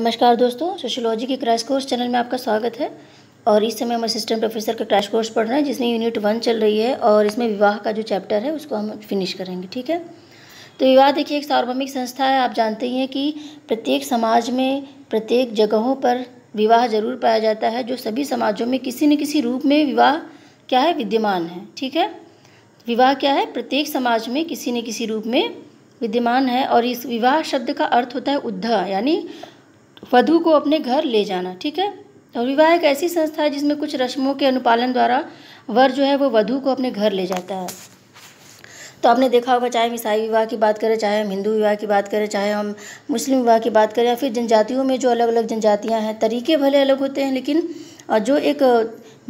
नमस्कार दोस्तों सोशोलॉजी के क्रैश कोर्स चैनल में आपका स्वागत है और इस समय हम असिस्टेंट प्रोफेसर का क्रैश कोर्स पढ़ रहे हैं जिसमें यूनिट वन चल रही है और इसमें विवाह का जो चैप्टर है उसको हम फिनिश करेंगे ठीक है तो विवाह देखिए एक सार्वभौमिक संस्था है आप जानते ही हैं कि प्रत्येक समाज में प्रत्येक जगहों पर विवाह जरूर पाया जाता है जो सभी समाजों में किसी न किसी रूप में विवाह क्या है विद्यमान है ठीक है विवाह क्या है प्रत्येक समाज में किसी न किसी रूप में विद्यमान है और इस विवाह शब्द का अर्थ होता है उद्धा यानी वधु को अपने घर ले जाना ठीक है और विवाह एक ऐसी संस्था है जिसमें कुछ रस्मों के अनुपालन द्वारा वर जो है वो वधु को अपने घर ले जाता है तो आपने देखा होगा चाहे हम ईसाई विवाह की बात करें चाहे हम हिंदू विवाह की बात करें चाहे हम मुस्लिम विवाह की बात करें या फिर जनजातियों में जो अलग अलग जनजातियाँ हैं तरीके भले अलग होते हैं लेकिन जो एक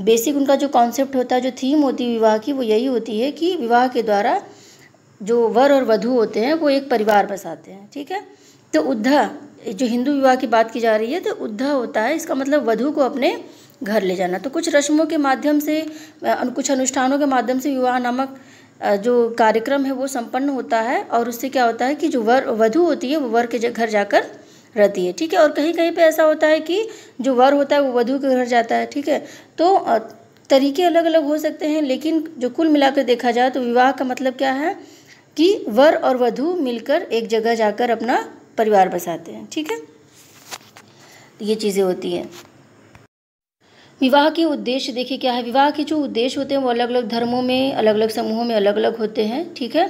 बेसिक उनका जो कॉन्सेप्ट होता है जो थीम होती है विवाह की वो यही होती है कि विवाह के द्वारा जो वर और वधु होते हैं वो एक परिवार बसाते हैं ठीक है तो उद्धा जो हिंदू विवाह की बात की जा रही है तो उद्धा होता है इसका मतलब वधु को अपने घर ले जाना तो कुछ रस्मों के माध्यम से कुछ अनुष्ठानों के माध्यम से विवाह नामक जो कार्यक्रम है वो संपन्न होता है और उससे क्या होता है कि जो वर वधु होती है वो वर के घर जाकर रहती है ठीक है और कहीं कहीं पे ऐसा होता है कि जो वर होता है वो वधु के घर जाता है ठीक है तो तरीके अलग अलग हो सकते हैं लेकिन जो कुल मिलाकर देखा जाए तो विवाह का मतलब क्या है कि वर और वधु मिलकर एक जगह जाकर अपना परिवार बसाते हैं ठीक है ये चीज़ें होती हैं विवाह के उद्देश्य देखिए क्या है विवाह के जो उद्देश्य होते हैं वो अलग अलग धर्मों में अलग अलग समूहों में अलग अलग होते हैं ठीक है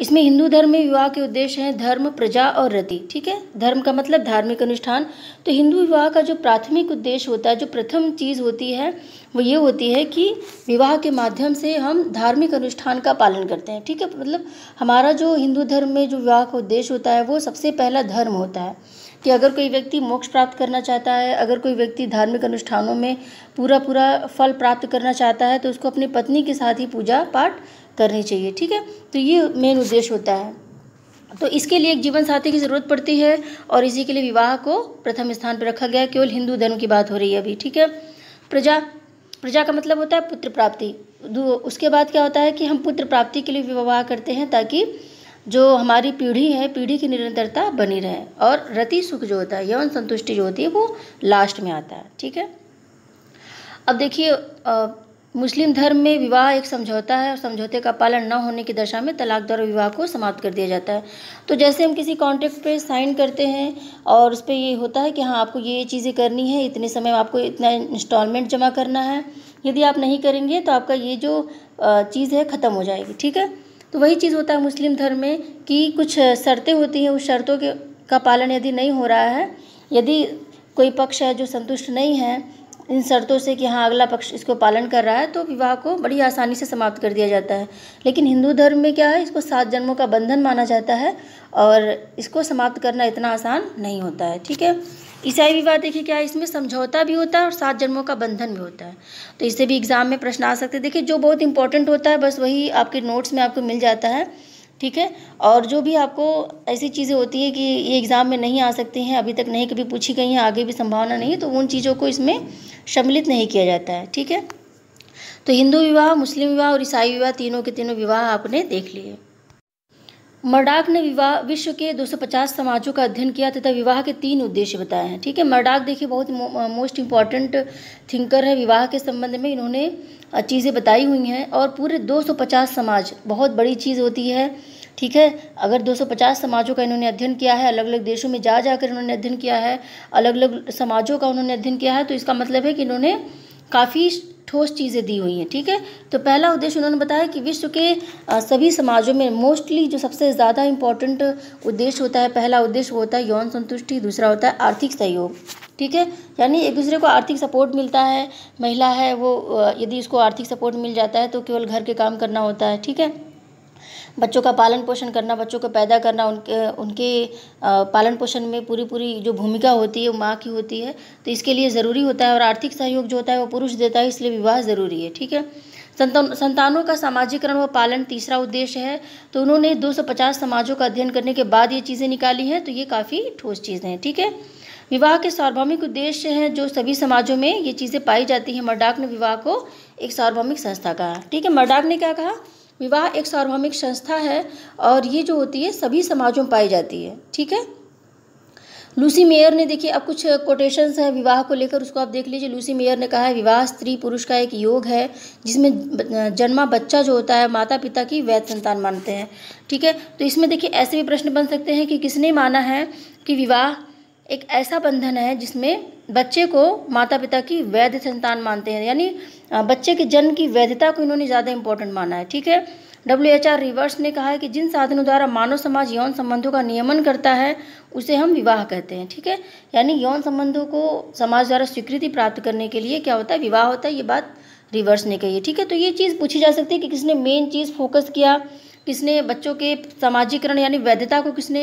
इसमें हिंदू धर्म में विवाह के उद्देश्य हैं धर्म प्रजा और रति ठीक है धर्म का मतलब धार्मिक अनुष्ठान तो हिंदू विवाह का जो प्राथमिक उद्देश्य होता है जो प्रथम चीज़ होती है वो ये होती है कि विवाह के माध्यम से हम धार्मिक अनुष्ठान का पालन करते हैं ठीक है मतलब हमारा जो हिंदू धर्म में जो विवाह का उद्देश्य होता है वो सबसे पहला धर्म होता है कि अगर कोई व्यक्ति मोक्ष प्राप्त करना चाहता है अगर कोई व्यक्ति धार्मिक अनुष्ठानों में पूरा पूरा फल प्राप्त करना चाहता है तो उसको अपनी पत्नी के साथ ही पूजा पाठ करनी चाहिए ठीक है तो ये मेन उद्देश्य होता है तो इसके लिए एक जीवन साथी की ज़रूरत पड़ती है और इसी के लिए विवाह को प्रथम स्थान पर रखा गया केवल हिंदू धर्म की बात हो रही है अभी ठीक है प्रजा प्रजा का मतलब होता है पुत्र प्राप्ति उसके बाद क्या होता है कि हम पुत्र प्राप्ति के लिए विवाह करते हैं ताकि जो हमारी पीढ़ी है पीढ़ी की निरंतरता बनी रहे और रति सुख जो होता है यौन संतुष्टि जो होती है वो लास्ट में आता है ठीक है अब देखिए मुस्लिम धर्म में विवाह एक समझौता है और समझौते का पालन न होने की दशा में तलाक द्वारा विवाह को समाप्त कर दिया जाता है तो जैसे हम किसी कॉन्ट्रैक्ट पे साइन करते हैं और उस पर ये होता है कि हाँ आपको ये चीज़ें करनी है इतने समय में आपको इतना इंस्टॉलमेंट जमा करना है यदि आप नहीं करेंगे तो आपका ये जो चीज़ है ख़त्म हो जाएगी ठीक है तो वही चीज़ होता है मुस्लिम धर्म में कि कुछ शर्तें होती हैं उस शर्तों के का पालन यदि नहीं हो रहा है यदि कोई पक्ष है जो संतुष्ट नहीं है इन शर्तों से कि हाँ अगला पक्ष इसको पालन कर रहा है तो विवाह को बड़ी आसानी से समाप्त कर दिया जाता है लेकिन हिंदू धर्म में क्या है इसको सात जन्मों का बंधन माना जाता है और इसको समाप्त करना इतना आसान नहीं होता है ठीक है ईसाई विवाह देखिए क्या है इसमें समझौता भी होता है और सात जन्मों का बंधन भी होता है तो इससे भी एग्ज़ाम में प्रश्न आ सकते हैं देखिए जो बहुत इंपॉर्टेंट होता है बस वही आपके नोट्स में आपको मिल जाता है ठीक है और जो भी आपको ऐसी चीज़ें होती है कि ये एग्ज़ाम में नहीं आ सकती हैं अभी तक नहीं कभी पूछी गई हैं आगे भी संभावना नहीं है तो उन चीज़ों को इसमें सम्मिलित नहीं किया जाता है ठीक है तो हिंदू विवाह मुस्लिम विवाह और ईसाई विवाह तीनों के तीनों विवाह आपने देख लिए मर्डाक ने विवाह विश्व के 250 समाजों का अध्ययन किया तथा विवाह के तीन उद्देश्य बताए हैं ठीक है मर्डाक देखिए बहुत मोस्ट इम्पॉर्टेंट थिंकर है विवाह के संबंध में इन्होंने चीज़ें बताई हुई हैं और पूरे 250 समाज बहुत बड़ी चीज़ होती है ठीक है अगर 250 समाजों का इन्होंने अध्ययन किया है अलग अलग देशों में जा जाकर इन्होंने अध्ययन किया है अलग अलग समाजों का उन्होंने अध्ययन किया है तो इसका मतलब है कि इन्होंने काफ़ी ठोस चीज़ें दी हुई हैं ठीक है तो पहला उद्देश्य उन्होंने बताया कि विश्व के सभी समाजों में मोस्टली जो सबसे ज़्यादा इम्पॉर्टेंट उद्देश्य होता है पहला उद्देश्य होता है यौन संतुष्टि दूसरा होता है आर्थिक सहयोग ठीक है यानी एक दूसरे को आर्थिक सपोर्ट मिलता है महिला है वो यदि उसको आर्थिक सपोर्ट मिल जाता है तो केवल घर के काम करना होता है ठीक है बच्चों का पालन पोषण करना बच्चों को पैदा करना उनके उनके पालन पोषण में पूरी पूरी जो भूमिका होती है वो माँ की होती है तो इसके लिए ज़रूरी होता है और आर्थिक सहयोग जो होता है वो पुरुष देता है इसलिए विवाह ज़रूरी है ठीक है संतान संतानों का सामाजिकरण व पालन तीसरा उद्देश्य है तो उन्होंने 250 समाजों का अध्ययन करने के बाद ये चीज़ें निकाली हैं तो ये काफ़ी ठोस चीज़ें हैं ठीक है विवाह के सार्वभौमिक उद्देश्य हैं जो सभी समाजों में ये चीज़ें पाई जाती हैं मर्डाक ने विवाह को एक सार्वभौमिक संस्था कहा ठीक है मर्डाक ने क्या कहा विवाह एक सार्वभौमिक संस्था है और ये जो होती है सभी समाजों में पाई जाती है ठीक है लूसी मेयर ने देखिए अब कुछ कोटेशंस हैं विवाह को लेकर उसको आप देख लीजिए लूसी मेयर ने कहा है विवाह स्त्री पुरुष का एक योग है जिसमें जन्मा बच्चा जो होता है माता पिता की वैध संतान मानते हैं ठीक है तो इसमें देखिए ऐसे भी प्रश्न बन सकते हैं कि किसने माना है कि विवाह एक ऐसा बंधन है जिसमें बच्चे को माता पिता की वैध संतान मानते हैं यानी बच्चे के जन्म की वैधता को इन्होंने ज़्यादा इंपॉर्टेंट माना है ठीक है डब्ल्यू एच आर रिवर्स ने कहा है कि जिन साधनों द्वारा मानव समाज यौन संबंधों का नियमन करता है उसे हम विवाह कहते हैं ठीक है यानी यौन संबंधों को समाज द्वारा स्वीकृति प्राप्त करने के लिए क्या होता है विवाह होता है ये बात रिवर्स ने कही है ठीक है तो ये चीज़ पूछी जा सकती है कि किसने मेन चीज़ फोकस किया किसने बच्चों के समाजीकरण यानी वैधता को किसने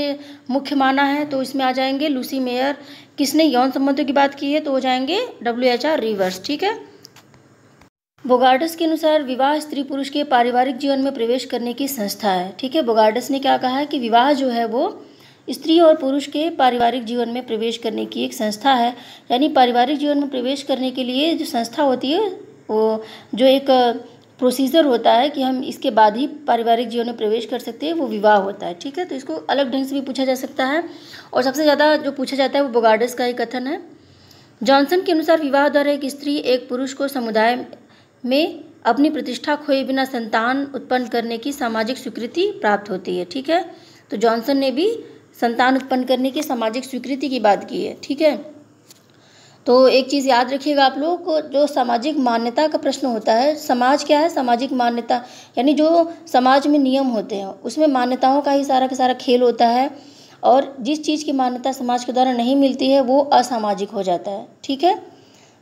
मुख्य माना है तो इसमें आ जाएंगे लूसी मेयर किसने यौन संबंधों की बात की है तो हो जाएंगे डब्ल्यू एच आर रिवर्स ठीक है बोगार्डस के अनुसार विवाह स्त्री पुरुष के पारिवारिक जीवन में प्रवेश करने की संस्था है ठीक है बोगार्डस ने क्या कहा है कि विवाह जो है वो स्त्री और पुरुष के पारिवारिक जीवन में प्रवेश करने की एक संस्था है यानी पारिवारिक जीवन में प्रवेश करने के लिए जो संस्था होती है वो जो एक प्रोसीजर होता है कि हम इसके बाद ही पारिवारिक जीवन में प्रवेश कर सकते हैं वो विवाह होता है ठीक है तो इसको अलग ढंग से भी पूछा जा सकता है और सबसे ज़्यादा जो पूछा जाता है वो बोगार्डस का ही कथन है जॉनसन के अनुसार विवाह द्वारा एक स्त्री एक पुरुष को समुदाय में अपनी प्रतिष्ठा खोए बिना संतान उत्पन्न करने की सामाजिक स्वीकृति प्राप्त होती है ठीक है तो जॉनसन ने भी संतान उत्पन्न करने की सामाजिक स्वीकृति की बात की है ठीक है तो एक चीज़ याद रखिएगा आप लोग जो सामाजिक मान्यता का प्रश्न होता है समाज क्या है सामाजिक मान्यता यानी जो समाज में नियम होते हैं उसमें मान्यताओं का ही सारा का सारा खेल होता है और जिस चीज़ की मान्यता समाज के द्वारा नहीं मिलती है वो असामाजिक हो जाता है ठीक है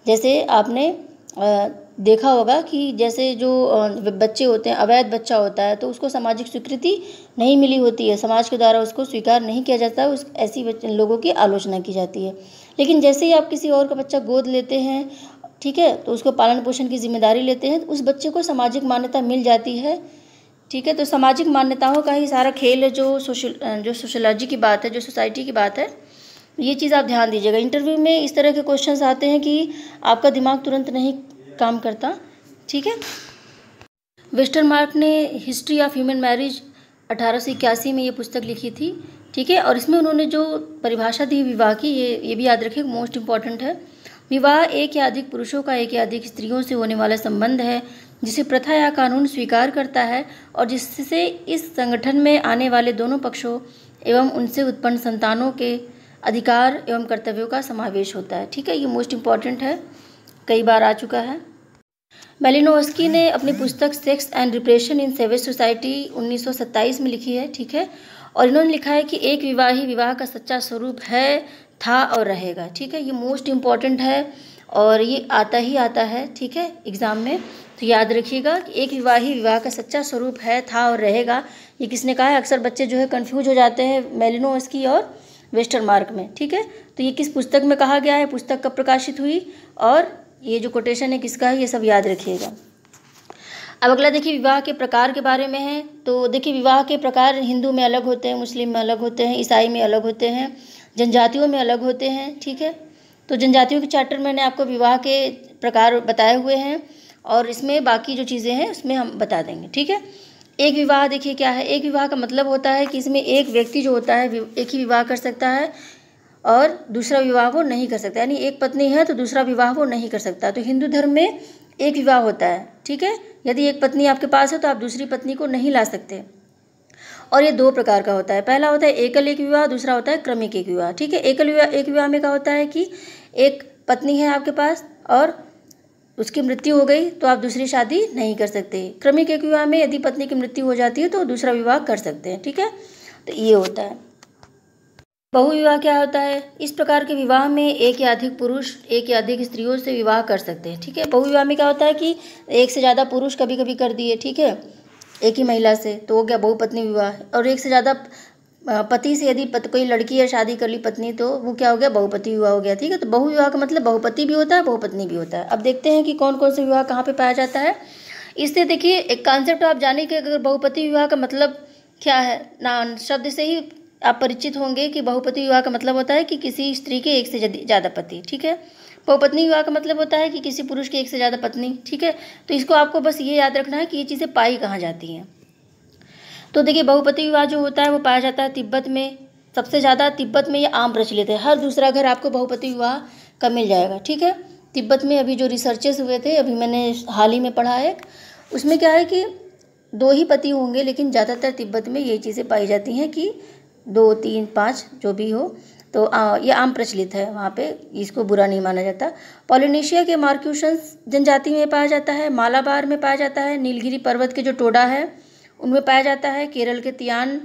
जैसे आपने देखा होगा कि जैसे जो बच्चे होते हैं अवैध बच्चा होता है तो उसको सामाजिक स्वीकृति नहीं मिली होती है समाज के द्वारा उसको स्वीकार नहीं किया जाता है उस ऐसी लोगों की आलोचना की जाती है लेकिन जैसे ही आप किसी और का बच्चा गोद लेते हैं ठीक है तो उसको पालन पोषण की जिम्मेदारी लेते हैं तो उस बच्चे को सामाजिक मान्यता मिल जाती है ठीक है तो सामाजिक मान्यताओं का ही सारा खेल है जो सोशल जो सोशलॉजी की बात है जो सोसाइटी की बात है ये चीज़ आप ध्यान दीजिएगा इंटरव्यू में इस तरह के क्वेश्चन आते हैं कि आपका दिमाग तुरंत नहीं काम करता ठीक है वेस्टर्न मार्क ने हिस्ट्री ऑफ ह्यूमन मैरिज अठारह में ये पुस्तक लिखी थी ठीक है और इसमें उन्होंने जो परिभाषा दी विवाह की ये ये भी याद रखें मोस्ट इम्पॉर्टेंट है विवाह एक या अधिक पुरुषों का एक या अधिक स्त्रियों से होने वाला संबंध है जिसे प्रथा या कानून स्वीकार करता है और जिससे इस संगठन में आने वाले दोनों पक्षों एवं उनसे उत्पन्न संतानों के अधिकार एवं कर्तव्यों का समावेश होता है ठीक है ये मोस्ट इम्पॉर्टेंट है कई बार आ चुका है मेलिनोस्की ने अपनी पुस्तक sex and repression in savage society 1927 में लिखी है ठीक है और इन्होंने लिखा है कि एक विवाह ही विवाह का सच्चा स्वरूप है था और रहेगा ठीक है ये मोस्ट इम्पॉर्टेंट है और ये आता ही आता है ठीक है एग्ज़ाम में तो याद रखिएगा कि एक विवाह ही विवाह का सच्चा स्वरूप है था और रहेगा ये किसने कहा है अक्सर बच्चे जो है कन्फ्यूज हो जाते हैं मेलिनो इसकी और वेस्टर्न मार्क में ठीक है तो ये किस पुस्तक में कहा गया है पुस्तक कब प्रकाशित हुई और ये जो कोटेशन है किसका है ये सब याद रखिएगा अब अगला देखिए विवाह के प्रकार के बारे में है तो देखिए विवाह के प्रकार हिंदू में अलग होते हैं मुस्लिम में अलग होते हैं ईसाई में अलग होते हैं जनजातियों में अलग होते हैं ठीक है तो जनजातियों के चैप्टर मैंने आपको विवाह के प्रकार बताए हुए हैं और इसमें बाकी जो चीज़ें हैं उसमें हम बता देंगे ठीक है एक विवाह देखिए क्या है एक विवाह का मतलब होता है कि इसमें एक व्यक्ति जो होता है एक ही विवाह कर सकता है और दूसरा विवाह वो नहीं कर सकता यानी एक पत्नी है तो दूसरा विवाह वो नहीं कर सकता तो हिंदू धर्म में एक विवाह होता है ठीक है यदि एक पत्नी आपके पास है तो आप दूसरी पत्नी को नहीं ला सकते और ये दो प्रकार का होता है पहला होता है एकल एक विवाह दूसरा होता है क्रमिक एक विवाह ठीक है एकल विवाह एक विवाह में क्या होता है कि एक पत्नी है आपके पास और उसकी मृत्यु हो गई तो आप दूसरी शादी नहीं कर सकते क्रमिक एक विवाह में यदि पत्नी की मृत्यु हो जाती है तो दूसरा विवाह कर सकते हैं ठीक है तो ये होता है बहुविवाह क्या होता है इस प्रकार के विवाह में एक या अधिक पुरुष एक या अधिक स्त्रियों से विवाह कर सकते हैं ठीक है बहुविवाह में क्या होता है कि एक से ज़्यादा पुरुष कभी कभी कर दिए ठीक है एक ही महिला से तो हो गया बहुपत्नी विवाह और एक से ज़्यादा पति से यदि पत, कोई लड़की या शादी कर ली पत्नी तो वो क्या हो गया बहुपति विवाह हो गया ठीक है तो बहुविवाह का मतलब बहुपति भी होता है बहुपत्नी भी होता है अब देखते हैं कि कौन कौन से विवाह कहाँ पर पाया जाता है इससे देखिए एक कॉन्सेप्ट आप जाने कि अगर बहुपति विवाह का मतलब क्या है ना शब्द से ही आप परिचित होंगे कि बहुपति विवाह का मतलब होता है कि किसी स्त्री के एक से ज़्यादा पति ठीक है बहुपत्नी विवाह का मतलब होता है कि किसी पुरुष की एक से ज़्यादा पत्नी ठीक है तो इसको आपको बस ये याद रखना है कि ये चीज़ें पाई कहाँ जाती हैं तो देखिए बहुपति विवाह जो होता है वो पाया जाता है तिब्बत में सबसे ज़्यादा तिब्बत में ये आम प्रचलित है हर दूसरा घर आपको बहुपति विवाह का मिल जाएगा ठीक है तिब्बत में अभी जो रिसर्चेस हुए थे अभी मैंने हाल ही में पढ़ा है उसमें क्या है कि दो ही पति होंगे लेकिन ज़्यादातर तिब्बत में ये चीज़ें पाई जाती हैं कि दो तीन पाँच जो भी हो तो ये आम प्रचलित है वहाँ पे इसको बुरा नहीं माना जाता पॉलिनेशिया के मार्क्यूशंस जनजाति में पाया जाता है मालाबार में पाया जाता है नीलगिरी पर्वत के जो टोडा है उनमें पाया जाता है केरल के तियान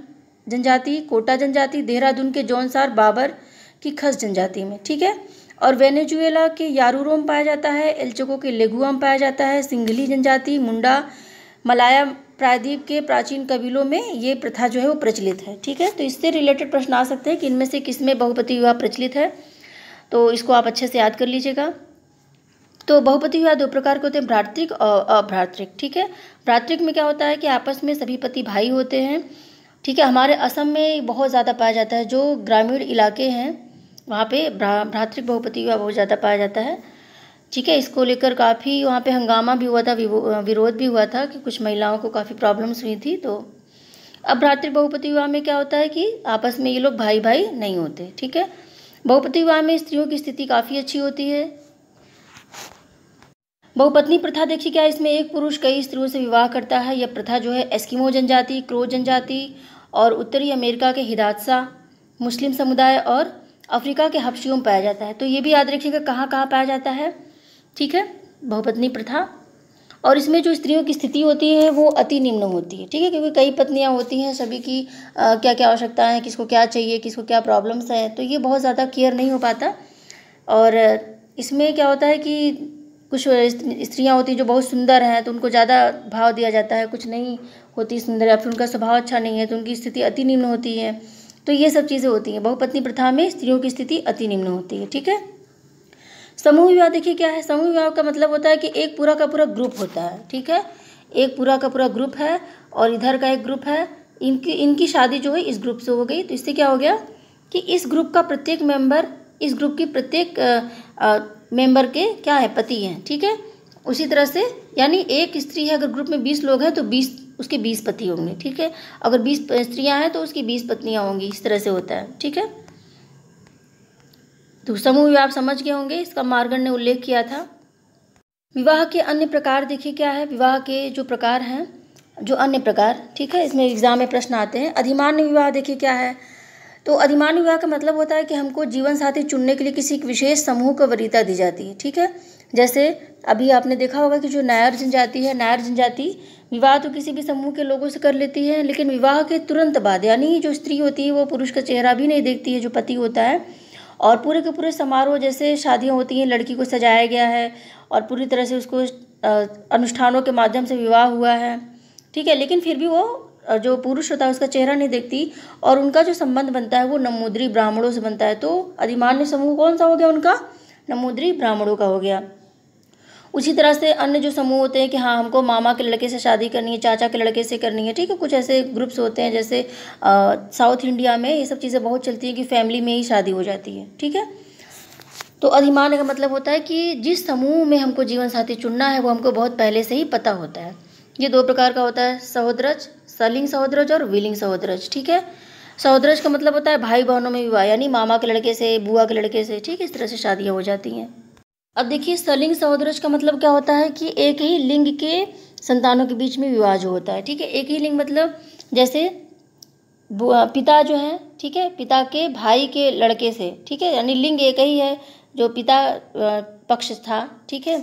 जनजाति कोटा जनजाति देहरादून के जौनसार बाबर की खस जनजाति में ठीक है और वेनेजुएला के यारूरोम पाया जाता है एल्चोको के लेगुआम पाया जाता है सिंघली जनजाति मुंडा मलाया प्रायद्वीप के प्राचीन कबीलों में ये प्रथा जो है वो प्रचलित है ठीक है तो इससे रिलेटेड प्रश्न आ सकते हैं कि इनमें से किसमें बहुपति विवाह प्रचलित है तो इसको आप अच्छे से याद कर लीजिएगा तो बहुपति विवाह दो प्रकार के होते हैं भ्रातृक और अभ्रातृक ठीक है भ्रातृक में क्या होता है कि आपस में सभी पति भाई होते हैं ठीक है हमारे असम में बहुत ज़्यादा पाया जाता है जो ग्रामीण इलाके हैं वहाँ पे भ्रातृक बहुपति विवाह बहुत ज़्यादा पाया जाता है ठीक है इसको लेकर काफ़ी वहाँ पे हंगामा भी हुआ था विरोध भी हुआ था कि कुछ महिलाओं को काफ़ी प्रॉब्लम्स हुई थी तो अब भ्रातृ बहुपति विवाह में क्या होता है कि आपस में ये लोग भाई भाई नहीं होते ठीक है बहुपति विवाह में स्त्रियों की स्थिति काफ़ी अच्छी होती है बहुपत्नी प्रथा देखिए क्या इसमें एक पुरुष कई स्त्रियों से विवाह करता है यह प्रथा जो है एस्किमो जनजाति क्रो जनजाति और उत्तरी अमेरिका के हिदादसा मुस्लिम समुदाय और अफ्रीका के हफ्सियों में पाया जाता है तो ये भी याद रखिएगा कहाँ कहाँ पाया जाता है ठीक है बहुपत्नी प्रथा और इसमें जो स्त्रियों की स्थिति होती है वो अति निम्न होती है ठीक है क्योंकि कई पत्नियां होती हैं सभी की आ, क्या क्या आवश्यकता है किसको क्या चाहिए किसको क्या प्रॉब्लम्स हैं तो ये बहुत ज़्यादा केयर नहीं हो पाता और इसमें क्या होता है कि कुछ स्त्रियां होती हैं जो बहुत सुंदर हैं तो उनको ज़्यादा भाव दिया जाता है कुछ नहीं होती सुंदर या फिर उनका स्वभाव अच्छा नहीं है तो उनकी स्थिति अति निम्न होती है तो ये सब चीज़ें होती हैं बहुपत्नी प्रथा में स्त्रियों की स्थिति अति निम्न होती है ठीक है समूह विवाह देखिए क्या है समूह विवाह का मतलब होता है कि एक पूरा का पूरा ग्रुप होता है ठीक है एक पूरा का पूरा ग्रुप है और इधर का एक ग्रुप है इनकी इनकी शादी जो है इस ग्रुप से हो गई तो इससे क्या हो गया कि इस ग्रुप का प्रत्येक मेंबर इस ग्रुप की प्रत्येक मेंबर के क्या है पति हैं ठीक है उसी तरह से यानी एक स्त्री है अगर ग्रुप में बीस लोग हैं तो बीस उसके बीस पति होंगे ठीक है अगर बीस स्त्रियाँ हैं तो उसकी बीस पत्नियाँ होंगी इस तरह से होता है ठीक है तो समूह विवाह समझ गए होंगे इसका मार्गण ने उल्लेख किया था विवाह के अन्य प्रकार देखिए क्या है विवाह के जो प्रकार हैं जो अन्य प्रकार ठीक है इसमें एग्जाम में प्रश्न आते हैं अधिमान्य विवाह देखिए क्या है तो अधिमान्य विवाह का मतलब होता है कि हमको जीवन साथी चुनने के लिए किसी विशेष समूह को वरीयता दी जाती है ठीक है जैसे अभी आपने देखा होगा कि जो नायर जनजाति है नायर जनजाति विवाह तो किसी भी समूह के लोगों से कर लेती है लेकिन विवाह के तुरंत बाद यानी जो स्त्री होती है वो पुरुष का चेहरा भी नहीं देखती है जो पति होता है और पूरे के पूरे समारोह जैसे शादियाँ होती हैं लड़की को सजाया गया है और पूरी तरह से उसको अनुष्ठानों के माध्यम से विवाह हुआ है ठीक है लेकिन फिर भी वो जो पुरुष होता है उसका चेहरा नहीं देखती और उनका जो संबंध बनता है वो नमोदरी ब्राह्मणों से बनता है तो अधिमान्य समूह कौन सा हो गया उनका नमूद्री ब्राह्मणों का हो गया उसी तरह से अन्य जो समूह होते हैं कि हाँ हमको मामा के लड़के से शादी करनी है चाचा के लड़के से करनी है ठीक है कुछ ऐसे ग्रुप्स होते हैं जैसे साउथ इंडिया में ये सब चीज़ें बहुत चलती हैं कि फैमिली में ही शादी हो जाती है ठीक है तो अधिमान का मतलब होता है कि जिस समूह में हमको जीवन साथी चुनना है वो हमको बहुत पहले से ही पता होता है ये दो प्रकार का होता है सहोदरज सलिंग सहोदरज और विलिंग सहोदरज ठीक है सहोदरज का मतलब होता है भाई बहनों में विवाह यानी मामा के लड़के से बुआ के लड़के से ठीक है इस तरह से शादियाँ हो जाती हैं अब देखिए सलिंग सहोदरज का मतलब क्या होता है कि एक ही लिंग के संतानों के बीच में विवाह जो होता है ठीक है एक ही लिंग मतलब जैसे पिता जो है ठीक है पिता के भाई के लड़के से ठीक है यानी लिंग एक ही है जो पिता पक्ष था ठीक है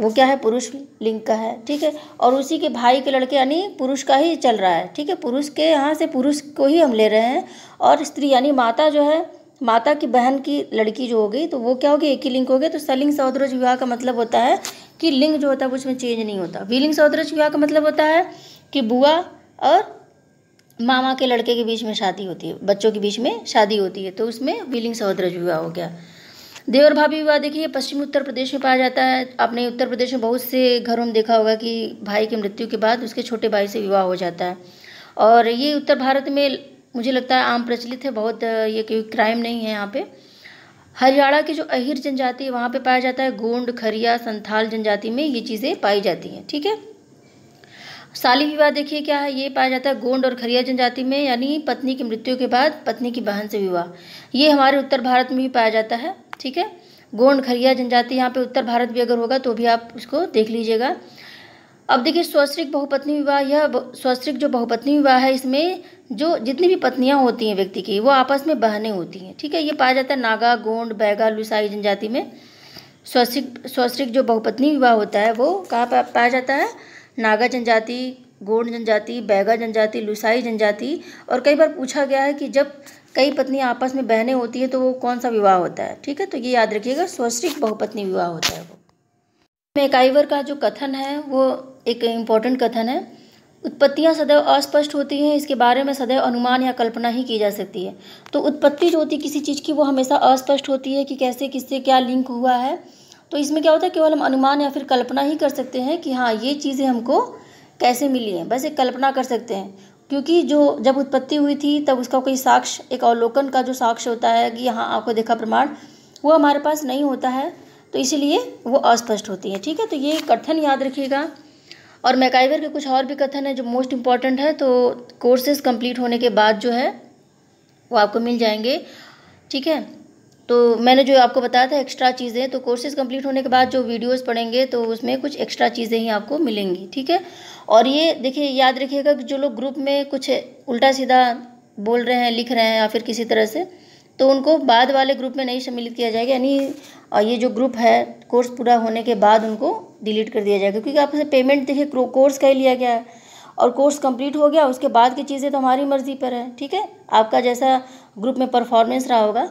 वो क्या है पुरुष लिंग का है ठीक है और उसी के भाई के लड़के यानी पुरुष का ही चल रहा है ठीक है पुरुष के यहाँ से पुरुष को ही हम ले रहे हैं और स्त्री यानी माता जो है माता की बहन की लड़की जो होगी तो वो क्या होगी एक ही लिंग हो गया तो सलिंग सौदरज विवाह का मतलब होता है कि लिंग जो होता है वो उसमें चेंज नहीं होता विलिंग सौदरज विवाह का मतलब होता है कि बुआ और मामा के लड़के के बीच में शादी होती है बच्चों के बीच में शादी होती है तो उसमें विलिंग सौदरज विवाह हो गया देवर भाभी विवाह देखिए पश्चिमी उत्तर प्रदेश में पाया जाता है आपने उत्तर प्रदेश में बहुत से घरों में देखा होगा कि भाई की मृत्यु के बाद उसके छोटे भाई से विवाह हो जाता है और ये उत्तर भारत में मुझे लगता है आम प्रचलित है बहुत ये कोई क्राइम नहीं है यहाँ पे हरियाणा की जो अहिर जनजाति है वहाँ पे पाया जाता है गोंड खरिया संथाल जनजाति में ये चीज़ें पाई जाती हैं ठीक है साली विवाह देखिए क्या है ये पाया जाता है गोंड और खरिया जनजाति में यानी पत्नी की मृत्यु के बाद पत्नी की बहन से विवाह ये हमारे उत्तर भारत में भी पाया जाता है ठीक है गोंड खरिया जनजाति यहाँ पे उत्तर भारत भी अगर होगा तो भी आप उसको देख लीजिएगा अब देखिए स्वस्त्रिक बहुपत्नी विवाह यह स्वस्त्रिक जो बहुपत्नी विवाह है इसमें जो जितनी भी पत्नियां होती हैं व्यक्ति की वो आपस में बहनें होती हैं ठीक है ये पाया जाता है नागा गोंड बैगा लुसाई जनजाति में स्वस्त्रिक स्वस्त्रिक जो बहुपत्नी विवाह होता है वो कहाँ पा, पाया जाता है नागा जनजाति गोंड जनजाति बैगा जनजाति लुसाई जनजाति और कई बार पूछा गया है कि जब कई पत्नी आपस में बहनें होती है तो वो कौन सा विवाह होता है ठीक है तो ये याद रखिएगा स्वस्त्रिक बहुपत्नी विवाह होता है वो में का जो कथन है वो एक इम्पॉर्टेंट कथन है उत्पत्तियाँ सदैव अस्पष्ट होती हैं इसके बारे में सदैव अनुमान या कल्पना ही की जा सकती है तो उत्पत्ति जो होती है किसी चीज़ की वो हमेशा अस्पष्ट होती है कि कैसे किससे क्या लिंक हुआ है तो इसमें क्या होता है केवल हम अनुमान या फिर कल्पना ही कर सकते हैं कि हाँ ये चीज़ें हमको कैसे मिली हैं बस एक कल्पना कर सकते हैं क्योंकि जो जब उत्पत्ति हुई थी तब उसका कोई साक्ष्य एक अवलोकन का जो साक्ष्य होता है कि हाँ आपको देखा प्रमाण वो हमारे पास नहीं होता है तो इसीलिए वो अस्पष्ट होती है ठीक है तो ये कथन याद रखिएगा और मैकाइवर के कुछ और भी कथन है जो मोस्ट इम्पॉर्टेंट है तो कोर्सेज कंप्लीट होने के बाद जो है वो आपको मिल जाएंगे ठीक है तो मैंने जो आपको बताया था एक्स्ट्रा चीज़ें तो कोर्सेज कंप्लीट होने के बाद जो वीडियोस पढ़ेंगे तो उसमें कुछ एक्स्ट्रा चीज़ें ही आपको मिलेंगी ठीक है और ये देखिए याद रखिएगा कि जो लोग ग्रुप में कुछ उल्टा सीधा बोल रहे हैं लिख रहे हैं या फिर किसी तरह से तो उनको बाद वाले ग्रुप में नहीं सम्मिलित किया जाएगा यानी ये जो ग्रुप है कोर्स पूरा होने के बाद उनको डिलीट कर दिया जाएगा क्योंकि आपसे पेमेंट देखिए कोर्स का ही लिया गया है और कोर्स कंप्लीट हो गया उसके बाद की चीज़ें तो हमारी मर्ज़ी पर है ठीक है आपका जैसा ग्रुप में परफॉर्मेंस रहा होगा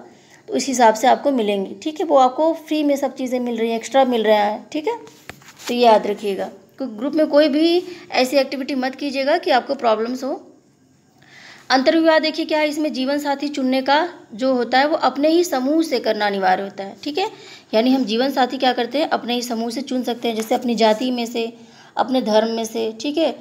तो उस हिसाब से आपको मिलेंगी ठीक है वो आपको फ्री में सब चीज़ें मिल रही हैं एक्स्ट्रा मिल रहा है ठीक है तो ये याद रखिएगा ग्रुप में कोई भी ऐसी एक्टिविटी मत कीजिएगा कि आपको प्रॉब्लम्स हो अंतर्विवाह देखिए क्या है इसमें जीवन साथी चुनने का जो होता है वो अपने ही समूह से करना अनिवार्य होता है ठीक है यानी हम जीवन साथी क्या करते हैं अपने ही समूह से चुन सकते हैं जैसे अपनी जाति में से अपने धर्म में से ठीक है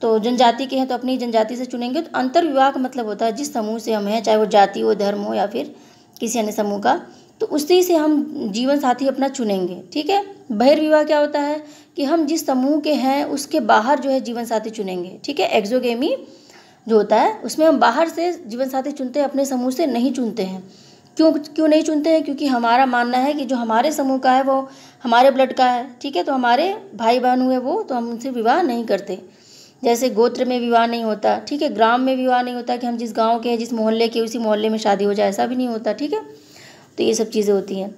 तो जनजाति के हैं तो अपनी जनजाति से चुनेंगे तो अंतर्विवाह का मतलब होता है जिस समूह से हम हैं चाहे वो जाति हो धर्म हो या फिर किसी अन्य समूह का तो उसी से हम जीवन साथी अपना चुनेंगे ठीक है बहिर्विवाह क्या होता है कि हम जिस समूह के हैं उसके बाहर जो है जीवन साथी चुनेंगे ठीक है एक्जोगेमी जो होता है उसमें हम बाहर से जीवन साथी चुनते हैं अपने समूह से नहीं चुनते हैं क्यों क्यों नहीं चुनते हैं क्योंकि हमारा मानना है कि जो हमारे समूह का है वो हमारे ब्लड का है ठीक है तो हमारे भाई बहन हुए वो तो हम उनसे विवाह नहीं करते जैसे गोत्र में विवाह नहीं होता ठीक है ग्राम में विवाह नहीं होता कि हम जिस गांव के हैं जिस मोहल्ले के उसी मोहल्ले में शादी हो जाए ऐसा भी नहीं होता ठीक है तो ये सब चीज़ें होती हैं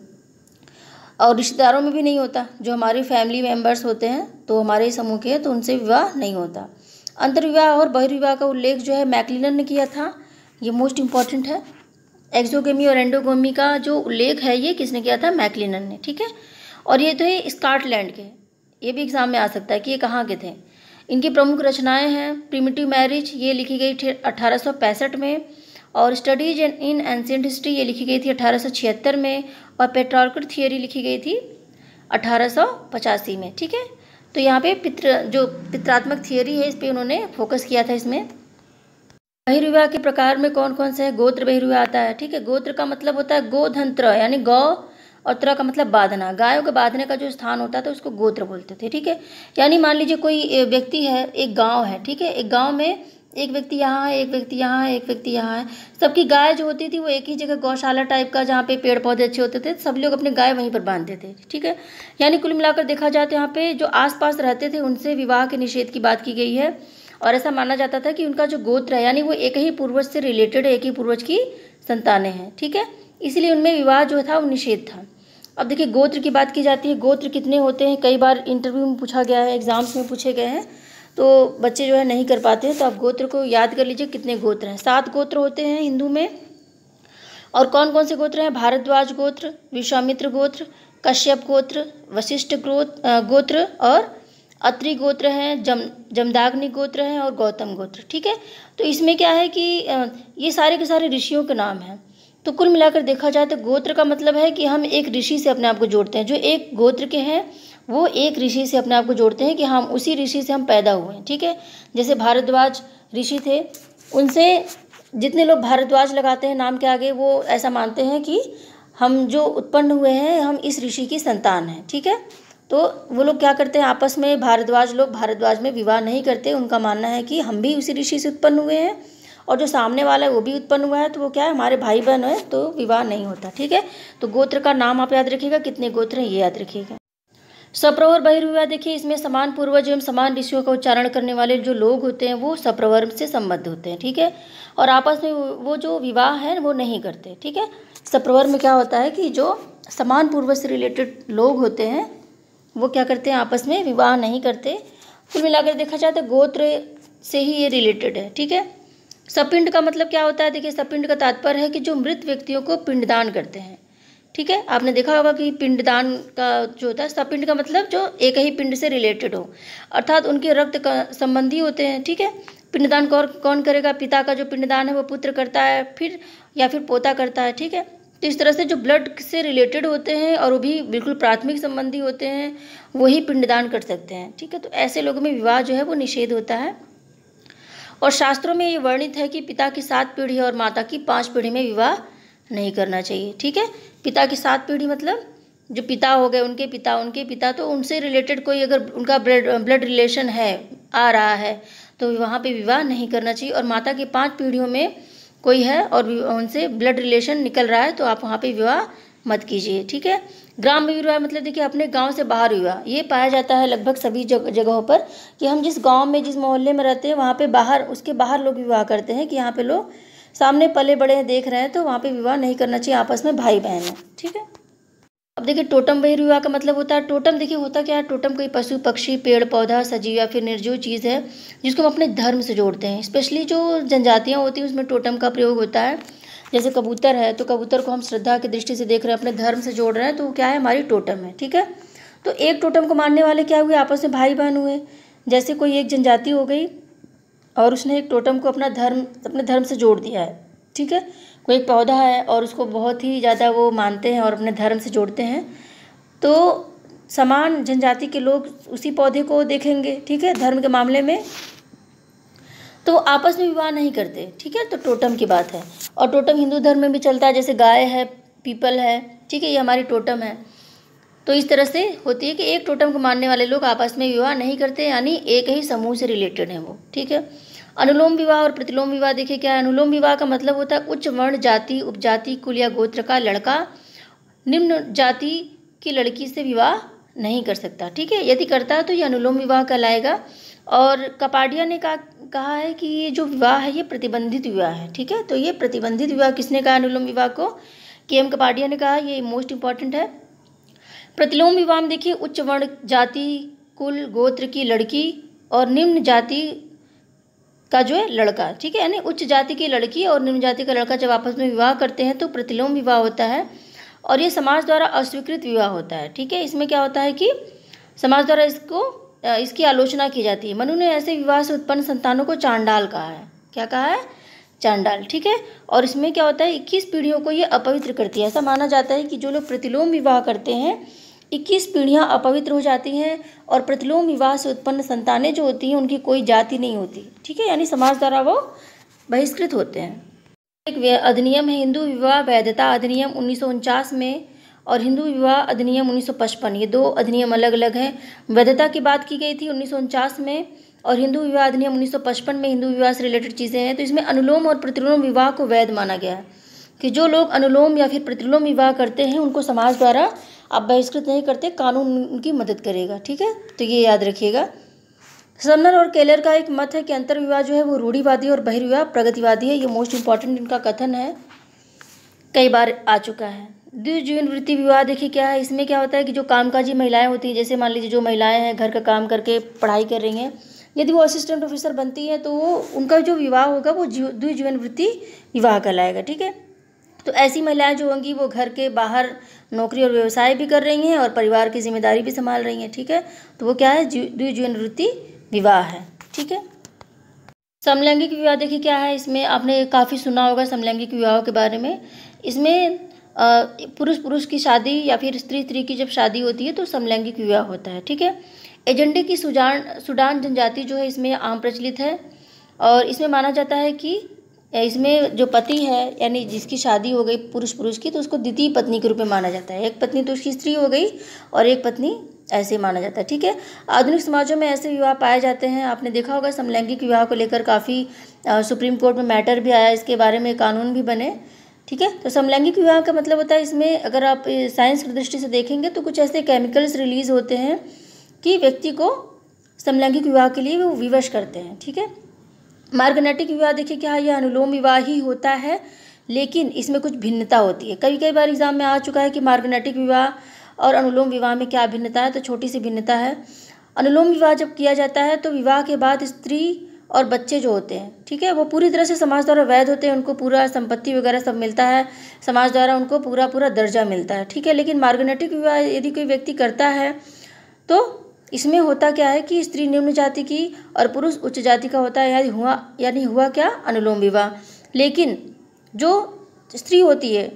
और रिश्तेदारों में भी नहीं होता जो हमारे फैमिली मेम्बर्स होते हैं तो हमारे समूह के हैं तो उनसे विवाह नहीं होता अंतर्विवाह और बहिर्विवाह का उल्लेख जो है मैकलिनन ने किया था ये मोस्ट इम्पॉर्टेंट है एक्जोगेमी और एंडोगेमी का जो उल्लेख है ये किसने किया था मैकलिनन ने ठीक है और ये तो है स्कॉटलैंड के ये भी एग्जाम में आ सकता है कि ये कहाँ के थे इनकी प्रमुख रचनाएं हैं प्रिमिटिव मैरिज ये लिखी गई अठारह में और स्टडीज इन एंशियंट हिस्ट्री ये लिखी गई थी अठारह में और पेट्रार्कर थियोरी लिखी गई थी अठारह में ठीक है तो यहाँ पे पित्र जो पित्रात्मक थियोरी है इस पर उन्होंने फोकस किया था इसमें बहिर्विवाह के प्रकार में कौन कौन से है गोत्र बहिर्विवाह आता है ठीक है गोत्र का मतलब होता है गोधंत्र यानी गौ और त्र का मतलब बाधना गायों के बांधने का जो स्थान होता था उसको गोत्र बोलते थे ठीक है यानी मान लीजिए कोई व्यक्ति है एक गांव है ठीक है एक गांव में एक व्यक्ति यहाँ है एक व्यक्ति यहाँ है एक व्यक्ति यहाँ है सबकी गाय जो होती थी वो एक ही जगह गौशाला टाइप का जहाँ पे पेड़ पौधे अच्छे होते थे सब लोग अपने गाय वहीं पर बांधते थे ठीक है यानी कुल मिलाकर देखा जाए तो यहाँ पे जो आसपास रहते थे उनसे विवाह के निषेध की बात की गई है और ऐसा माना जाता था कि उनका जो गोत्र है यानी वो एक ही पूर्वज से रिलेटेड एक ही पूर्वज की संतानें हैं ठीक है इसलिए उनमें विवाह जो था वो निषेध था अब देखिए गोत्र की बात की जाती है गोत्र कितने होते हैं कई बार इंटरव्यू में पूछा गया है एग्जाम्स में पूछे गए हैं तो बच्चे जो है नहीं कर पाते हैं तो आप गोत्र को याद कर लीजिए कितने गोत्र हैं सात गोत्र होते हैं हिंदू में और कौन कौन से गोत्र हैं भारद्वाज गोत्र विश्वामित्र गोत्र कश्यप गोत्र वशिष्ठ गोत्र और अत्रि गोत्र हैं जम जमदाग्नि गोत्र हैं और गौतम गोत्र ठीक है तो इसमें क्या है कि ये सारे के सारे ऋषियों के नाम हैं तो कुल मिलाकर देखा जाए तो गोत्र का मतलब है कि हम एक ऋषि से अपने आप को जोड़ते हैं जो एक गोत्र के हैं वो एक ऋषि से अपने आप को जोड़ते हैं कि हम हाँ, उसी ऋषि से हम पैदा हुए हैं ठीक है जैसे भारद्वाज ऋषि थे उनसे जितने लोग भारद्वाज लगाते हैं नाम के आगे वो ऐसा मानते हैं कि हम जो उत्पन्न हुए हैं हम इस ऋषि की संतान हैं ठीक है तो वो लोग क्या करते हैं आपस में भारद्वाज लोग भारद्वाज में विवाह नहीं करते उनका मानना है कि हम भी उसी ऋषि से उत्पन्न हुए हैं और जो सामने वाला है वो भी उत्पन्न हुआ है तो वो क्या है हमारे भाई बहन है तो विवाह नहीं होता ठीक है तो गोत्र का नाम आप याद रखिएगा कितने गोत्र हैं ये याद रखिएगा सप्रवर बहिर्विवाह देखिए इसमें समान पूर्वज एवं समान ऋषियों का उच्चारण करने वाले जो लोग होते हैं वो सप्रवर से संबद्ध होते हैं ठीक है और आपस में वो जो विवाह है वो नहीं करते ठीक है सप्रवर में क्या होता है कि जो समान पूर्वज से रिलेटेड लोग होते हैं वो क्या करते हैं आपस में विवाह नहीं करते कुल मिलाकर देखा जाए तो गोत्र से ही ये रिलेटेड है ठीक है सपिंड का मतलब क्या होता है देखिए सपिंड का तात्पर्य है कि जो मृत व्यक्तियों को पिंडदान करते हैं ठीक है आपने देखा होगा कि पिंडदान का जो होता है सपिंड का मतलब जो एक ही पिंड से रिलेटेड हो अर्थात उनके रक्त का संबंधी होते हैं ठीक है पिंडदान कौन कौन करेगा पिता का जो पिंडदान है वो पुत्र करता है फिर या फिर पोता करता है ठीक है तो इस तरह से जो ब्लड से रिलेटेड होते हैं और वो भी बिल्कुल प्राथमिक संबंधी होते हैं वही पिंडदान कर सकते हैं ठीक है तो ऐसे लोगों में विवाह जो है वो निषेध होता है और शास्त्रों में ये वर्णित है कि पिता की सात पीढ़ी और माता की पाँच पीढ़ी में विवाह नहीं करना चाहिए ठीक है पिता की सात पीढ़ी मतलब जो पिता हो गए उनके पिता उनके पिता तो उनसे रिलेटेड कोई अगर उनका ब्लड ब्लड रिलेशन है आ रहा है तो वहाँ पे विवाह नहीं करना चाहिए और माता की पांच पीढ़ियों में कोई है और उनसे ब्लड रिलेशन निकल रहा है तो आप वहाँ पे विवाह मत कीजिए ठीक है ग्राम में विवाह मतलब देखिए अपने गांव से बाहर विवाह ये पाया जाता है लगभग सभी जग, जगहों पर कि हम जिस गाँव में जिस मोहल्ले में रहते हैं वहाँ पे बाहर उसके बाहर लोग विवाह करते हैं कि यहाँ पर लोग सामने पले बड़े हैं देख रहे हैं तो वहाँ पे विवाह नहीं करना चाहिए आपस में भाई बहन है ठीक है अब देखिए टोटम बहिर विवाह का मतलब होता है टोटम देखिए होता क्या है टोटम कोई पशु पक्षी पेड़ पौधा सजीव या फिर निर्जीव चीज़ है जिसको हम अपने धर्म से जोड़ते हैं स्पेशली जो जनजातियाँ होती हैं उसमें टोटम का प्रयोग होता है जैसे कबूतर है तो कबूतर को हम श्रद्धा की दृष्टि से देख रहे हैं अपने धर्म से जोड़ रहे हैं तो क्या है हमारी टोटम है ठीक है तो एक टोटम को मानने वाले क्या हुए आपस में भाई बहन हुए जैसे कोई एक जनजाति हो गई और उसने एक टोटम को अपना धर्म अपने धर्म से जोड़ दिया है ठीक है कोई एक पौधा है और उसको बहुत ही ज़्यादा वो मानते हैं और अपने धर्म से जोड़ते हैं तो समान जनजाति के लोग उसी पौधे को देखेंगे ठीक है धर्म के मामले में तो आपस में विवाह नहीं करते ठीक है तो टोटम की बात है और टोटम हिंदू धर्म में भी चलता है जैसे गाय है पीपल है ठीक है ये हमारी टोटम है तो इस तरह से होती है कि एक टोटम को मानने वाले लोग आपस में विवाह नहीं करते यानी एक ही समूह से रिलेटेड हैं वो ठीक है अनुलोम विवाह और प्रतिलोम विवाह देखिए क्या है अनुलोम विवाह का मतलब होता है उच्च वर्ण जाति उपजाति कुल या गोत्र का लड़का निम्न जाति की लड़की से विवाह नहीं कर सकता ठीक है यदि करता है तो ये अनुलोम विवाह कहलाएगा और कपाडिया ने कहा कहा है कि ये जो विवाह है ये प्रतिबंधित विवाह है ठीक है तो ये प्रतिबंधित विवाह किसने कहा अनुलोम विवाह को के एम कपाडिया ने कहा ये मोस्ट इम्पॉर्टेंट है प्रतिलोम विवाह में देखिए उच्च वर्ण जाति कुल गोत्र की लड़की और निम्न जाति का जो है लड़का ठीक है यानी उच्च जाति की लड़की और निम्न जाति का लड़का जब आपस में विवाह करते हैं तो प्रतिलोम विवाह होता है और ये समाज द्वारा अस्वीकृत विवाह होता है ठीक है इसमें क्या होता है कि समाज द्वारा इसको इसकी आलोचना की जाती है मनु ने ऐसे विवाह से उत्पन्न संतानों को चांडाल कहा है क्या कहा है चांडाल ठीक है और इसमें क्या होता है इक्कीस पीढ़ियों को ये अपवित्र करती है ऐसा माना जाता है कि जो लोग प्रतिलोम विवाह करते हैं इक्कीस पीढ़ियाँ अपवित्र हो जाती हैं और प्रतिलोम विवाह से उत्पन्न संतानें जो होती हैं उनकी कोई जाति नहीं होती ठीक है यानी समाज द्वारा वो बहिष्कृत होते हैं एक अधिनियम है हिंदू विवाह वैधता अधिनियम उन्नीस में और हिंदू विवाह अधिनियम 1955 ये दो अधिनियम अलग अलग हैं वैधता की बात की गई थी उन्नीस में और हिंदू विवाह अधिनियम 1955 में हिंदू विवाह से रिलेटेड चीज़ें हैं तो इसमें अनुलोम और प्रतिलोम विवाह को वैध माना गया है कि जो लोग अनुलोम या फिर प्रतिलोम विवाह करते हैं उनको समाज द्वारा आप बहिष्कृत नहीं करते कानून उनकी मदद करेगा ठीक है तो ये याद रखिएगा सन्नर और केलर का एक मत है कि अंतर्विवाह जो है वो रूढ़ीवादी और बहिर्विवाह प्रगतिवादी है ये मोस्ट इम्पॉर्टेंट इनका कथन है कई बार आ चुका है द्विजीवन वृत्ति विवाह देखिए क्या है इसमें क्या होता है कि जो कामकाजी महिलाएं होती हैं जैसे मान लीजिए जो महिलाएं हैं घर का काम करके पढ़ाई कर रही हैं यदि वो असिस्टेंट प्रोफेसर बनती हैं तो वो उनका जो विवाह होगा वो द्विजीवन वृत्ति विवाह कहलाएगा ठीक है तो ऐसी महिलाएं जो होंगी वो घर के बाहर नौकरी और व्यवसाय भी कर रही हैं और परिवार की जिम्मेदारी भी संभाल रही हैं ठीक है तो वो क्या है द्विजीवन वृत्ति विवाह है ठीक है समलैंगिक विवाह देखिए क्या है इसमें आपने काफ़ी सुना होगा समलैंगिक विवाह के बारे में इसमें पुरुष पुरुष की शादी या फिर स्त्री स्त्री की जब शादी होती है तो समलैंगिक विवाह होता है ठीक है एजेंडे की सुजान सुडान जनजाति जो है इसमें आम प्रचलित है और इसमें माना जाता है कि इसमें जो पति है यानी जिसकी शादी हो गई पुरुष पुरुष की तो उसको द्वितीय पत्नी के रूप में माना जाता है एक पत्नी तो उसकी स्त्री हो गई और एक पत्नी ऐसे माना जाता है ठीक है आधुनिक समाजों में ऐसे विवाह पाए जाते हैं आपने देखा होगा समलैंगिक विवाह को लेकर काफ़ी सुप्रीम कोर्ट में मैटर भी आया इसके बारे में कानून भी बने ठीक है तो समलैंगिक विवाह का मतलब होता है इसमें अगर आप साइंस की दृष्टि से देखेंगे तो कुछ ऐसे केमिकल्स रिलीज होते हैं कि व्यक्ति को समलैंगिक विवाह के लिए वो विवश करते हैं ठीक है मार्गनाटिक विवाह देखिए क्या यह अनुलोम विवाह ही होता है लेकिन इसमें कुछ भिन्नता होती है कभी कई बार एग्जाम में आ चुका है कि मार्गनाटिक विवाह और अनुलोम विवाह में क्या भिन्नता है तो छोटी सी भिन्नता है अनुलोम विवाह जब किया जाता है तो विवाह के बाद स्त्री और बच्चे जो होते हैं ठीक है वो पूरी तरह से समाज द्वारा वैध होते हैं उनको पूरा संपत्ति वगैरह सब मिलता है समाज द्वारा उनको पूरा पूरा दर्जा मिलता है ठीक है लेकिन मार्गनेटिक विवाह यदि कोई व्यक्ति करता है तो इसमें होता क्या है कि स्त्री निम्न जाति की और पुरुष उच्च जाति का होता है यानी हुआ यानी हुआ क्या अनुलोम विवाह लेकिन जो स्त्री होती है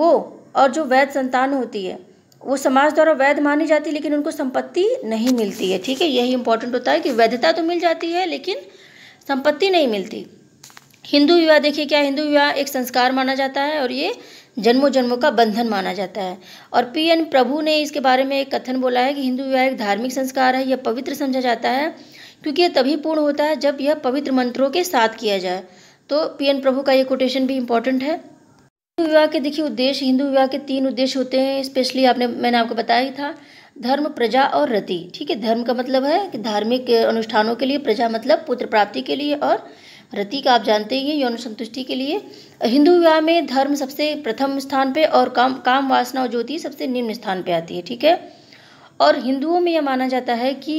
वो और जो वैध संतान होती है वो समाज द्वारा वैध मानी जाती है लेकिन उनको संपत्ति नहीं मिलती है ठीक है यही इंपॉर्टेंट होता है कि वैधता तो मिल जाती है लेकिन संपत्ति नहीं मिलती हिंदू विवाह देखिए क्या हिंदू विवाह एक संस्कार माना जाता है और ये जन्मों जन्मों का बंधन माना जाता है और पी एन प्रभु ने इसके बारे में एक कथन बोला है कि हिंदू विवाह एक धार्मिक संस्कार है यह पवित्र समझा जाता है क्योंकि यह तभी पूर्ण होता है जब यह पवित्र मंत्रों के साथ किया जाए तो पी एन प्रभु का ये कोटेशन भी इम्पोर्टेंट है हिंदू विवाह के देखिए उद्देश्य हिंदू विवाह के तीन उद्देश्य होते हैं स्पेशली आपने मैंने आपको बताया ही था धर्म प्रजा और रति ठीक है धर्म का मतलब है कि धार्मिक अनुष्ठानों के लिए प्रजा मतलब पुत्र प्राप्ति के लिए और रति आप जानते ही हैं यौन संतुष्टि के लिए हिंदू विवाह में धर्म सबसे प्रथम स्थान पे और काम काम वासना जो होती है सबसे निम्न स्थान पे आती है ठीक है और हिंदुओं में यह माना जाता है कि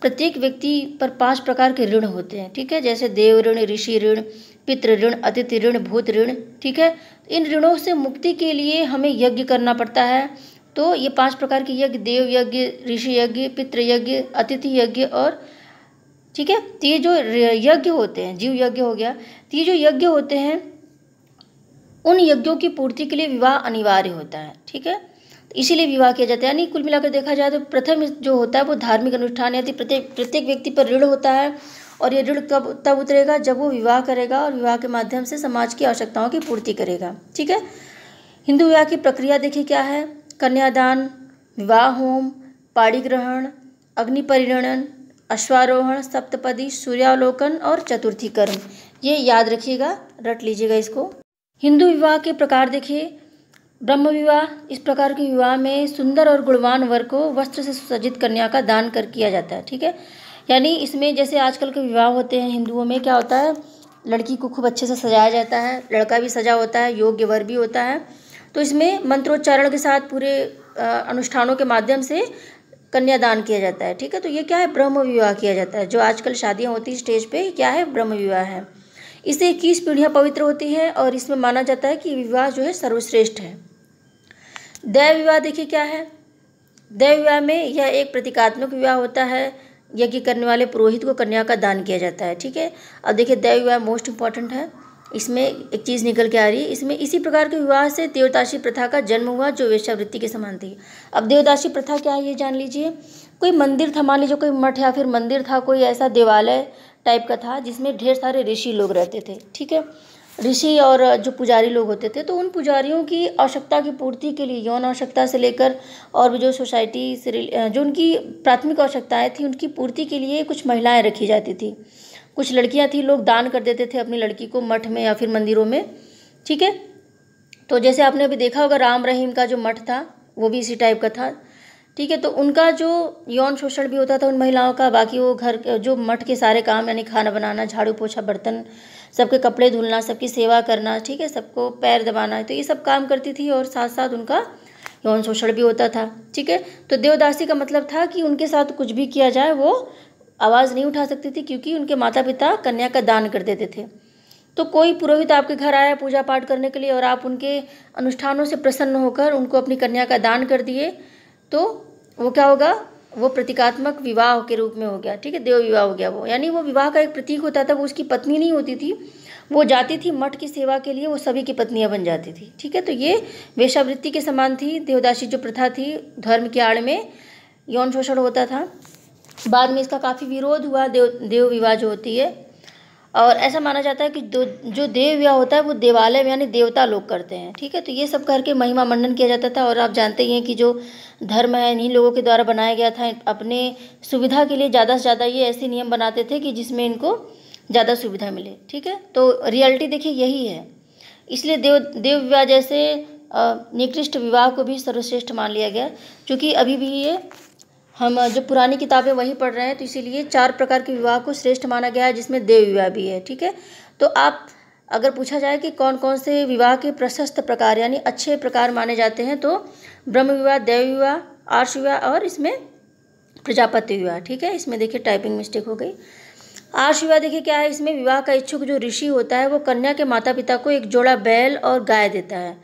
प्रत्येक व्यक्ति पर पांच प्रकार के ऋण होते हैं ठीक है जैसे देव ऋण ऋषि ऋण पितृ ऋण अतिथि ऋण भूत ऋण ठीक है इन ऋणों से मुक्ति के लिए हमें यज्ञ करना पड़ता है तो ये पांच प्रकार के यज्ञ देव यज्ञ ऋषि यज्ञ पितृ यज्ञ अतिथि यज्ञ और ठीक है तो ये जो यज्ञ होते हैं जीव यज्ञ हो गया तो ये जो यज्ञ होते हैं उन यज्ञों की पूर्ति के लिए विवाह अनिवार्य होता है ठीक है तो इसीलिए विवाह किया जाता है यानी कुल मिलाकर देखा जाए तो प्रथम जो होता है वो धार्मिक अनुष्ठान यदि तो प्रत्येक प्रत्येक व्यक्ति पर ऋण होता है और ये ऋण कब तब उतरेगा जब वो विवाह करेगा और विवाह के माध्यम से समाज की आवश्यकताओं की पूर्ति करेगा ठीक है हिंदू विवाह की प्रक्रिया देखिए क्या है कन्यादान विवाह होम पाड़ी ग्रहण अग्नि परिणन अश्वारोहण सप्तपदी सूर्यावलोकन और चतुर्थी कर्म ये याद रखिएगा रट लीजिएगा इसको हिंदू विवाह के प्रकार देखिए ब्रह्म विवाह इस प्रकार के विवाह में सुंदर और गुणवान वर को वस्त्र से सुसज्जित कन्या का दान कर किया जाता है ठीक है यानी इसमें जैसे आजकल के विवाह होते हैं हिंदुओं में क्या होता है लड़की को खूब अच्छे से सजाया जाता है लड़का भी सजा होता है योग्य वर भी होता है तो इसमें मंत्रोच्चारण के साथ पूरे अनुष्ठानों के माध्यम से कन्यादान किया जाता है ठीक है तो ये क्या है ब्रह्म विवाह किया जाता है जो आजकल शादियाँ होती है स्टेज पे क्या है ब्रह्म विवाह है इससे इक्कीस पीढ़ियाँ पवित्र होती हैं और इसमें माना जाता है कि विवाह जो है सर्वश्रेष्ठ है दैव विवाह देखिए क्या है दैव विवाह में यह एक प्रतीकात्मक विवाह होता है यज्ञ करने वाले पुरोहित को कन्या का दान किया जाता है ठीक है अब देखिए दैव विवाह मोस्ट इंपॉर्टेंट है इसमें एक चीज़ निकल के आ रही है इसमें इसी प्रकार के विवाह से देवदासी प्रथा का जन्म हुआ जो वेश्यावृत्ति के समान थी अब देवदासी प्रथा क्या है ये जान लीजिए कोई मंदिर था मान लीजिए कोई मठ या फिर मंदिर था कोई ऐसा देवालय टाइप का था जिसमें ढेर सारे ऋषि लोग रहते थे ठीक है ऋषि और जो पुजारी लोग होते थे तो उन पुजारियों की आवश्यकता की पूर्ति के लिए यौन आवश्यकता से लेकर और भी जो सोसाइटी से जो उनकी प्राथमिक आवश्यकताएँ थी उनकी पूर्ति के लिए कुछ महिलाएँ रखी जाती थी कुछ लड़कियां थी लोग दान कर देते थे अपनी लड़की को मठ में या फिर मंदिरों में ठीक है तो जैसे आपने अभी देखा होगा राम रहीम का जो मठ था वो भी इसी टाइप का था ठीक है तो उनका जो यौन शोषण भी होता था उन महिलाओं का बाकी वो घर जो मठ के सारे काम यानी खाना बनाना झाड़ू पोछा बर्तन सबके कपड़े धुलना सबकी सेवा करना ठीक है सबको पैर दबाना तो ये सब काम करती थी और साथ साथ उनका यौन शोषण भी होता था ठीक है तो देवदासी का मतलब था कि उनके साथ कुछ भी किया जाए वो आवाज़ नहीं उठा सकती थी क्योंकि उनके माता पिता कन्या का दान कर देते थे तो कोई पुरोहित आपके घर आया पूजा पाठ करने के लिए और आप उनके अनुष्ठानों से प्रसन्न होकर उनको अपनी कन्या का दान कर दिए तो वो क्या होगा वो प्रतीकात्मक विवाह के रूप में हो गया ठीक है देव विवाह हो गया वो यानी वो विवाह का एक प्रतीक होता था वो उसकी पत्नी नहीं होती थी वो जाती थी मठ की सेवा के लिए वो सभी की पत्नियाँ बन जाती थी ठीक है तो ये वेशावृत्ति के समान थी देवदासी जो प्रथा थी धर्म की आड़ में यौन शोषण होता था बाद में इसका काफ़ी विरोध हुआ देव देव विवाह जो होती है और ऐसा माना जाता है कि दो जो देव विवाह होता है वो देवालय में यानी देवता लोग करते हैं ठीक है तो ये सब करके महिमा मंडन किया जाता था और आप जानते ही हैं कि जो धर्म है इन्हीं लोगों के द्वारा बनाया गया था अपने सुविधा के लिए ज़्यादा से ज़्यादा ये ऐसे नियम बनाते थे कि जिसमें इनको ज़्यादा सुविधा मिले ठीक है तो रियलिटी देखिए यही है इसलिए देव देव विवाह जैसे निकृष्ट विवाह को भी सर्वश्रेष्ठ मान लिया गया क्योंकि अभी भी ये हम जो पुरानी किताबें वही पढ़ रहे हैं तो इसीलिए चार प्रकार के विवाह को श्रेष्ठ माना गया है जिसमें देव विवाह भी है ठीक है तो आप अगर पूछा जाए कि कौन कौन से विवाह के प्रशस्त प्रकार यानी अच्छे प्रकार माने जाते हैं तो ब्रह्म विवाह देव विवाह आर्ष विवाह और इसमें प्रजापति विवाह ठीक है इसमें देखिए टाइपिंग मिस्टेक हो गई आर्ष विवाह देखिए क्या है इसमें विवाह का इच्छुक जो ऋषि होता है वो कन्या के माता पिता को एक जोड़ा बैल और गाय देता है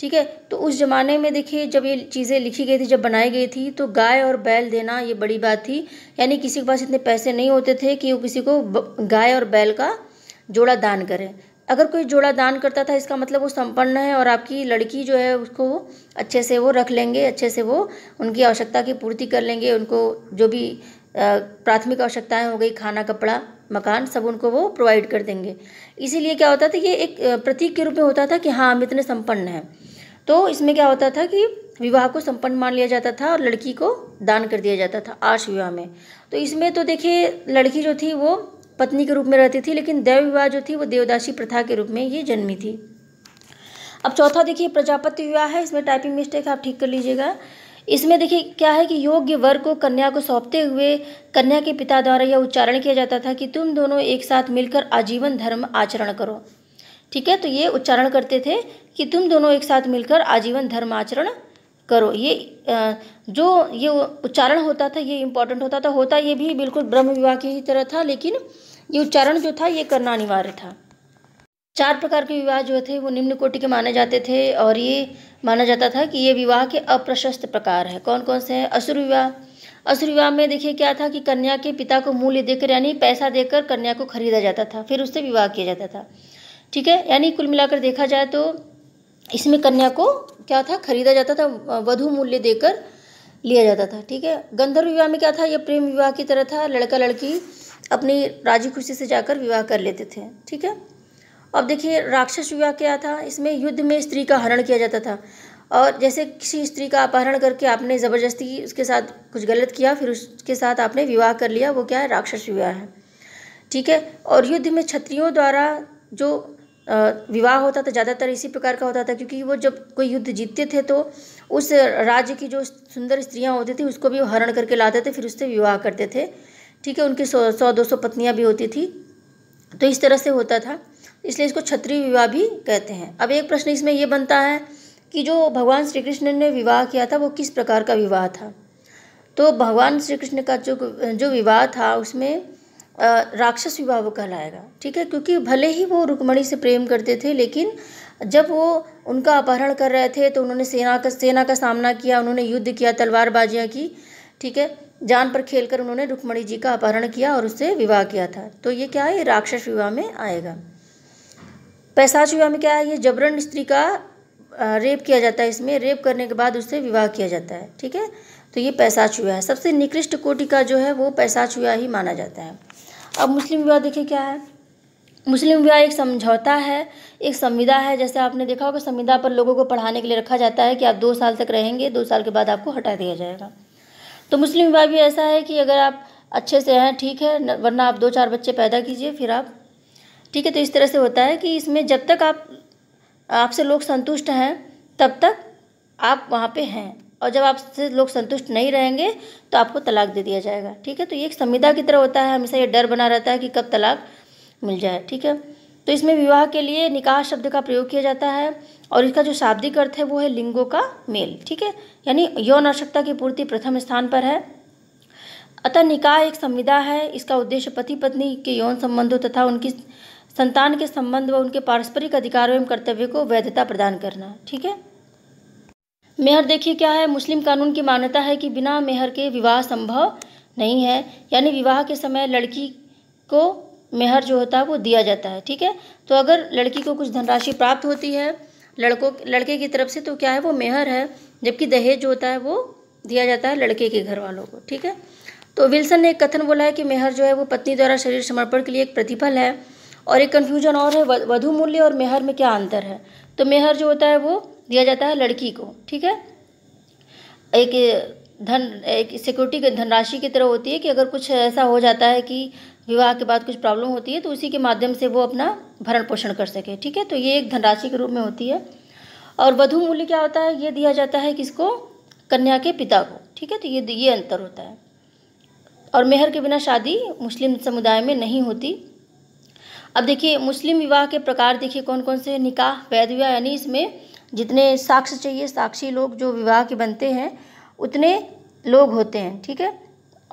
ठीक है तो उस ज़माने में देखिए जब ये चीज़ें लिखी गई थी जब बनाई गई थी तो गाय और बैल देना ये बड़ी बात थी यानी किसी के पास इतने पैसे नहीं होते थे कि वो किसी को गाय और बैल का जोड़ा दान करें अगर कोई जोड़ा दान करता था इसका मतलब वो संपन्न है और आपकी लड़की जो है उसको अच्छे से वो रख लेंगे अच्छे से वो उनकी आवश्यकता की पूर्ति कर लेंगे उनको जो भी प्राथमिक आवश्यकताएं हो गई खाना कपड़ा मकान सब उनको वो प्रोवाइड कर देंगे इसीलिए क्या होता था ये एक प्रतीक के रूप में होता था कि हाँ हम इतने संपन्न हैं तो इसमें क्या होता था कि विवाह को संपन्न मान लिया जाता था और लड़की को दान कर दिया जाता था आर्ष विवाह में तो इसमें तो देखिए लड़की जो थी वो पत्नी के रूप में रहती थी लेकिन देव विवाह जो थी वो देवदासी प्रथा के रूप में ये जन्मी थी अब चौथा देखिए प्रजापति विवाह है इसमें टाइपिंग मिस्टेक आप ठीक कर लीजिएगा इसमें देखिए क्या है कि योग्य वर को कन्या को सौंपते हुए कन्या के पिता द्वारा यह उच्चारण किया जाता था कि तुम दोनों एक साथ मिलकर आजीवन धर्म आचरण करो ठीक है तो ये उच्चारण करते थे कि तुम दोनों एक साथ मिलकर आजीवन धर्म आचरण करो ये जो ये उच्चारण होता था ये इम्पोर्टेंट होता था होता ये भी बिल्कुल ब्रह्म विवाह की ही तरह था लेकिन ये उच्चारण जो था ये करना अनिवार्य था चार प्रकार के विवाह जो थे वो निम्न कोटि के माने जाते थे और ये माना जाता था कि ये विवाह के अप्रशस्त प्रकार है कौन कौन से हैं असुर विवाह असुर विवाह में देखिए क्या था कि कन्या के पिता को मूल्य देकर यानी पैसा देकर कन्या को खरीदा जाता था फिर उससे विवाह किया जाता था ठीक है यानी कुल मिलाकर देखा जाए तो इसमें कन्या को क्या था खरीदा जाता था वधु मूल्य देकर लिया जाता था ठीक है गंधर्व विवाह में क्या था यह प्रेम विवाह की तरह था लड़का लड़की अपनी राजी खुशी से जाकर विवाह कर लेते थे ठीक है अब देखिए राक्षस विवाह क्या था इसमें युद्ध में स्त्री का हरण किया जाता था और जैसे किसी स्त्री का अपहरण करके आपने ज़बरदस्ती उसके साथ कुछ गलत किया फिर उसके साथ आपने विवाह कर लिया वो क्या है राक्षस विवाह है ठीक है और युद्ध में क्षत्रियों द्वारा जो विवाह होता था ज़्यादातर इसी प्रकार का होता था क्योंकि वो जब कोई युद्ध जीतते थे तो उस राज्य की जो सुंदर स्त्रियाँ होती थी उसको भी हरण करके लाते थे फिर उससे विवाह करते थे ठीक है उनकी सौ सौ दो सौ पत्नियाँ भी होती थी तो इस तरह से होता था इसलिए इसको छत्री विवाह भी कहते हैं अब एक प्रश्न इसमें यह बनता है कि जो भगवान श्री कृष्ण ने विवाह किया था वो किस प्रकार का विवाह था तो भगवान श्री कृष्ण का जो जो विवाह था उसमें राक्षस विवाह वो कहलाएगा ठीक है क्योंकि भले ही वो रुक्मणी से प्रेम करते थे लेकिन जब वो उनका अपहरण कर रहे थे तो उन्होंने सेना का सेना का सामना किया उन्होंने युद्ध किया तलवारबाजियाँ की ठीक है जान पर खेलकर उन्होंने रुक्मणी जी का अपहरण किया और उससे विवाह किया था तो ये क्या है राक्षस विवाह में आएगा विवाह में क्या है ये जबरन स्त्री का रेप किया जाता है इसमें रेप करने के बाद उससे विवाह किया जाता है ठीक है तो ये पैसाच विवाह है सबसे निकृष्ट कोटि का जो है वो पैसाच विवाह ही माना जाता है अब मुस्लिम विवाह देखिए क्या है मुस्लिम विवाह एक समझौता है एक संविदा है जैसे आपने देखा होगा संविदा पर लोगों को पढ़ाने के लिए रखा जाता है कि आप दो साल तक रहेंगे दो साल के बाद आपको हटा दिया जाएगा तो मुस्लिम विवाह भी ऐसा है कि अगर आप अच्छे से हैं ठीक है वरना आप दो चार बच्चे पैदा कीजिए फिर आप ठीक है तो इस तरह से होता है कि इसमें जब तक आप आपसे लोग संतुष्ट हैं तब तक आप वहाँ पे हैं और जब आपसे लोग संतुष्ट नहीं रहेंगे तो आपको तलाक दे दिया जाएगा ठीक है तो ये एक संविदा की तरह होता है हमेशा ये डर बना रहता है कि कब तलाक मिल जाए ठीक है तो इसमें विवाह के लिए निकाह शब्द का प्रयोग किया जाता है और इसका जो शाब्दिक अर्थ है वो है लिंगों का मेल ठीक है यानी यौन आवश्यकता की पूर्ति प्रथम स्थान पर है अतः निकाह एक संविदा है इसका उद्देश्य पति पत्नी के यौन संबंधों तथा उनकी संतान के संबंध व उनके पारस्परिक अधिकारों एवं कर्तव्य को वैधता प्रदान करना ठीक है मेहर देखिए क्या है मुस्लिम कानून की मान्यता है कि बिना मेहर के विवाह संभव नहीं है यानी विवाह के समय लड़की को मेहर जो होता है वो दिया जाता है ठीक है तो अगर लड़की को कुछ धनराशि प्राप्त होती है लड़कों लड़के की तरफ से तो क्या है वो मेहर है जबकि दहेज जो होता है वो दिया जाता है लड़के के घर वालों को ठीक है तो विल्सन ने एक कथन बोला है कि मेहर जो है वो पत्नी द्वारा शरीर समर्पण के लिए एक प्रतिफल है और एक कन्फ्यूजन और है वधु मूल्य और मेहर में क्या अंतर है तो मेहर जो होता है वो दिया जाता है लड़की को ठीक है एक धन एक सिक्योरिटी धनराशि की तरह होती है कि अगर कुछ ऐसा हो जाता है कि विवाह के बाद कुछ प्रॉब्लम होती है तो उसी के माध्यम से वो अपना भरण पोषण कर सके ठीक है तो ये एक धनराशि के रूप में होती है और वधु मूल्य क्या होता है ये दिया जाता है किसको कन्या के पिता को ठीक है तो ये ये अंतर होता है और मेहर के बिना शादी मुस्लिम समुदाय में नहीं होती अब देखिए मुस्लिम विवाह के प्रकार देखिए कौन कौन से निकाह वैध विवाह यानी इसमें जितने साक्ष्य चाहिए साक्षी लोग जो विवाह के बनते हैं उतने लोग होते हैं ठीक है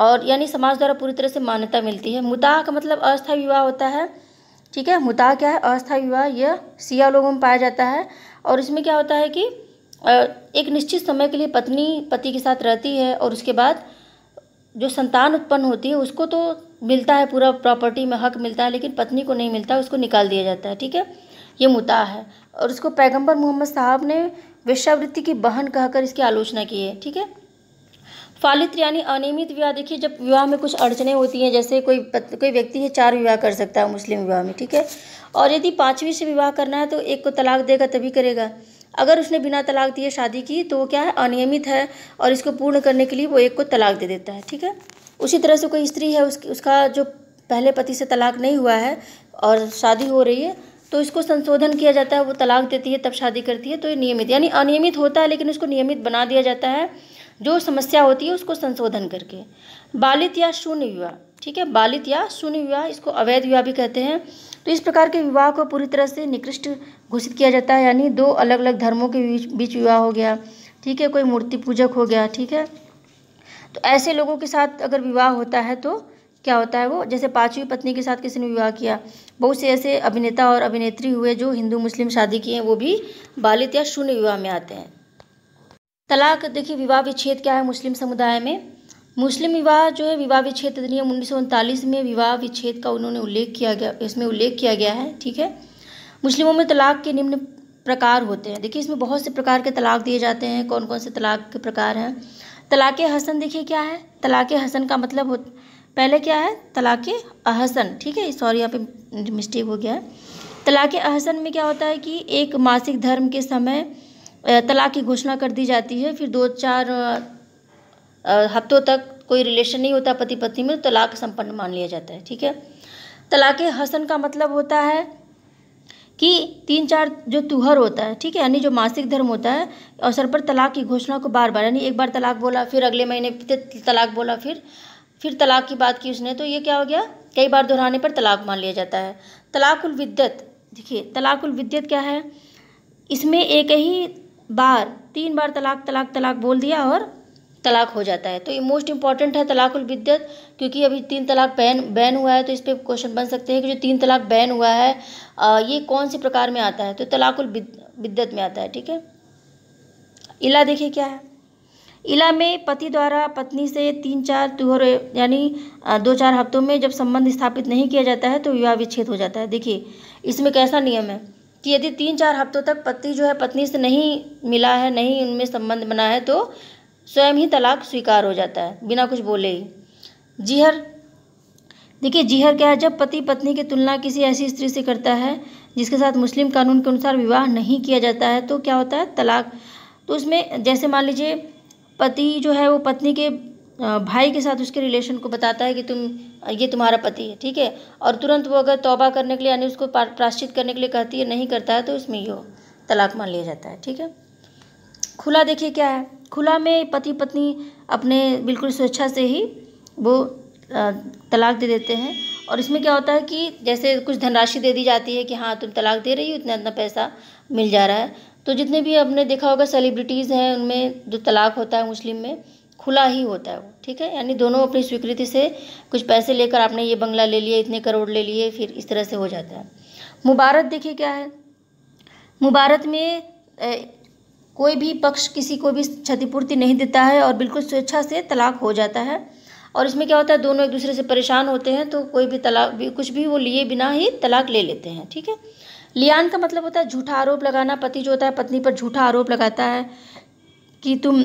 और यानी समाज द्वारा पूरी तरह से मान्यता मिलती है मुताह का मतलब अस्थायी विवाह होता है ठीक है मुताह क्या है अस्थायी विवाह यह सिया लोगों में पाया जाता है और इसमें क्या होता है कि एक निश्चित समय के लिए पत्नी पति के साथ रहती है और उसके बाद जो संतान उत्पन्न होती है उसको तो मिलता है पूरा प्रॉपर्टी में हक मिलता है लेकिन पत्नी को नहीं मिलता उसको निकाल दिया जाता है ठीक है ये मुता है और उसको पैगंबर मोहम्मद साहब ने वेश्यावृत्ति की बहन कहकर इसकी आलोचना की है ठीक है फालित यानी अनियमित विवाह देखिए जब विवाह में कुछ अड़चनें होती हैं जैसे कोई पत, कोई व्यक्ति है चार विवाह कर सकता है मुस्लिम विवाह में ठीक है और यदि पाँचवीं से विवाह करना है तो एक को तलाक देगा तभी करेगा अगर उसने बिना तलाक दिए शादी की तो वो क्या है अनियमित है और इसको पूर्ण करने के लिए वो एक को तलाक दे देता है ठीक है उसी तरह से कोई स्त्री है उसकी उसका जो पहले पति से तलाक नहीं हुआ है और शादी हो रही है तो इसको संशोधन किया जाता है वो तलाक देती है तब शादी करती है तो ये नियमित यानी अनियमित होता है लेकिन उसको नियमित बना दिया जाता है जो समस्या होती है उसको संशोधन करके बालित या शून्य विवाह ठीक है बालित या शून्य विवाह इसको अवैध विवाह भी कहते हैं तो इस प्रकार के विवाह को पूरी तरह से निकृष्ट घोषित किया जाता है यानी दो अलग अलग धर्मों के बीच विवाह हो गया ठीक है कोई मूर्ति पूजक हो गया ठीक है तो ऐसे लोगों के साथ अगर विवाह होता है तो क्या होता है वो जैसे पांचवी पत्नी के साथ किसी ने विवाह किया बहुत से ऐसे अभिनेता और अभिनेत्री हुए जो हिंदू मुस्लिम शादी किए हैं वो भी बालित या शून्य विवाह में आते हैं तलाक देखिए विवाह विच्छेद क्या है मुस्लिम समुदाय में मुस्लिम विवाह जो है विवाह विच्छेद अधिनियम उन्नीस में विवाह विच्छेद का उन्होंने उल्लेख किया गया इसमें उल्लेख किया गया है ठीक है मुस्लिमों में तलाक के निम्न प्रकार होते हैं देखिए इसमें बहुत से प्रकार के तलाक दिए जाते हैं कौन कौन से तलाक के प्रकार हैं तलाक हसन देखिए क्या है तलाक हसन का मतलब हो पहले क्या है तलाक अहसन ठीक है सॉरी यहाँ पे मिस्टेक हो गया है तलाक अहसन में क्या होता है कि एक मासिक धर्म के समय तलाक की घोषणा कर दी जाती है फिर दो चार हफ्तों तक कोई रिलेशन नहीं होता पति पत्नी में तो तलाक संपन्न मान लिया जाता है ठीक है तलाक हसन का मतलब होता है कि तीन चार जो तुहर होता है ठीक है यानी जो मासिक धर्म होता है अवसर पर तलाक की घोषणा को बार बार यानी एक बार तलाक बोला फिर अगले महीने तलाक बोला फिर फिर तलाक की बात की उसने तो ये क्या हो गया कई बार दोहराने पर तलाक मान लिया जाता है तलाकुल विद्यत देखिए तलाकुल विद्यत क्या है इसमें एक ही बार तीन बार तलाक तलाक तलाक बोल दिया और तलाक हो जाता है तो ये मोस्ट इंपॉर्टेंट है तलाकुल विद्यत क्योंकि अभी तीन तलाक बैन बैन हुआ है तो इस पर क्वेश्चन बन सकते हैं कि जो तीन तलाक बैन हुआ है आ, ये कौन से प्रकार में आता है तो तलाकुल विद्यत में आता है ठीक है इला देखिए क्या है इला में पति द्वारा पत्नी से तीन चार तुहर यानी दो चार हफ्तों में जब संबंध स्थापित नहीं किया जाता है तो विवाह विच्छेद हो जाता है देखिए इसमें कैसा नियम है कि यदि तीन चार हफ्तों तक पति जो है पत्नी से नहीं मिला है नहीं उनमें संबंध बना है तो स्वयं ही तलाक स्वीकार हो जाता है बिना कुछ बोले ही जीहर देखिए जीहर क्या है जब पति पत्नी की तुलना किसी ऐसी स्त्री से करता है जिसके साथ मुस्लिम कानून के अनुसार विवाह नहीं किया जाता है तो क्या होता है तलाक तो उसमें जैसे मान लीजिए पति जो है वो पत्नी के भाई के साथ उसके रिलेशन को बताता है कि तुम ये तुम्हारा पति है ठीक है और तुरंत वो अगर तौबा करने के लिए यानी उसको प्राश्चित करने के लिए कहती है नहीं करता है तो उसमें ये तलाक मान लिया जाता है ठीक है खुला देखिए क्या है खुला में पति पत्नी अपने बिल्कुल स्वेच्छा से ही वो तलाक दे देते हैं और इसमें क्या होता है कि जैसे कुछ धनराशि दे दी जाती है कि हाँ तुम तलाक दे रही हो इतना इतना पैसा मिल जा रहा है तो जितने भी आपने देखा होगा सेलिब्रिटीज़ हैं उनमें जो तलाक होता है मुस्लिम में खुला ही होता है वो ठीक है यानी दोनों अपनी स्वीकृति से कुछ पैसे लेकर आपने ये बंगला ले लिया इतने करोड़ ले लिए फिर इस तरह से हो जाता है मुबारक देखिए क्या है मुबारक में कोई भी पक्ष किसी को भी क्षतिपूर्ति नहीं देता है और बिल्कुल स्वेच्छा से तलाक हो जाता है और इसमें क्या होता है दोनों एक दूसरे से परेशान होते हैं तो कोई भी तलाक भी कुछ भी वो लिए बिना ही तलाक ले लेते हैं ठीक है लियान का मतलब होता है झूठा आरोप लगाना पति जो होता है पत्नी पर झूठा आरोप लगाता है कि तुम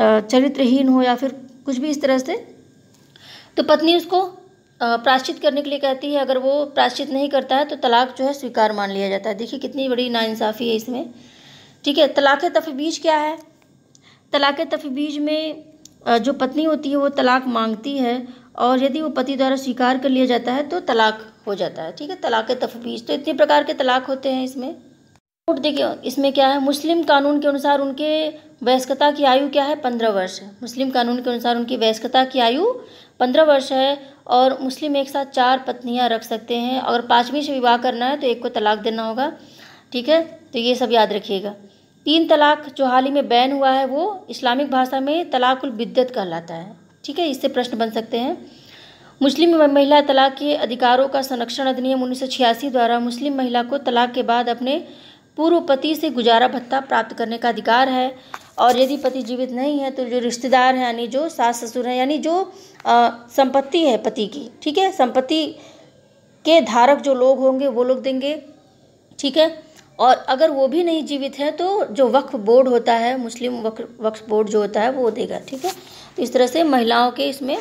चरित्रहीन हो या फिर कुछ भी इस तरह से तो पत्नी उसको प्राश्चित करने के लिए कहती है अगर वो प्राश्चित नहीं करता है तो तलाक जो है स्वीकार मान लिया जाता है देखिए कितनी बड़ी नाइंसाफ़ी है इसमें ठीक है तलाक़ तफबीज क्या है तलाक़ तफबीज में जो पत्नी होती है वो तलाक मांगती है और यदि वो पति द्वारा स्वीकार कर लिया जाता है तो तलाक हो जाता है ठीक है तलाक तफबीज तो इतने प्रकार के तलाक होते हैं इसमें नोट देखिए इसमें क्या है मुस्लिम कानून के अनुसार उनके वयस्कता की आयु क्या है पंद्रह वर्ष है मुस्लिम कानून के अनुसार उनकी वयस्कता की आयु पंद्रह वर्ष है और मुस्लिम एक साथ चार पत्नियां रख सकते हैं अगर पाँचवीं से विवाह करना है तो एक को तलाक देना होगा ठीक है तो ये सब याद रखिएगा तीन तलाक जो हाल ही में बैन हुआ है वो इस्लामिक भाषा में तलाकुल बिद्दत कहलाता है ठीक है इससे प्रश्न बन सकते हैं मुस्लिम महिला तलाक के अधिकारों का संरक्षण अधिनियम उन्नीस द्वारा मुस्लिम महिला को तलाक के बाद अपने पूर्व पति से गुजारा भत्ता प्राप्त करने का अधिकार है और यदि पति जीवित नहीं है तो जो रिश्तेदार हैं यानी जो सास ससुर हैं यानी जो संपत्ति है पति की ठीक है संपत्ति के धारक जो लोग होंगे वो लोग देंगे ठीक है और अगर वो भी नहीं जीवित है तो जो वक्फ बोर्ड होता है मुस्लिम वक्फ बोर्ड जो होता है वो देगा ठीक है तो इस तरह से महिलाओं के इसमें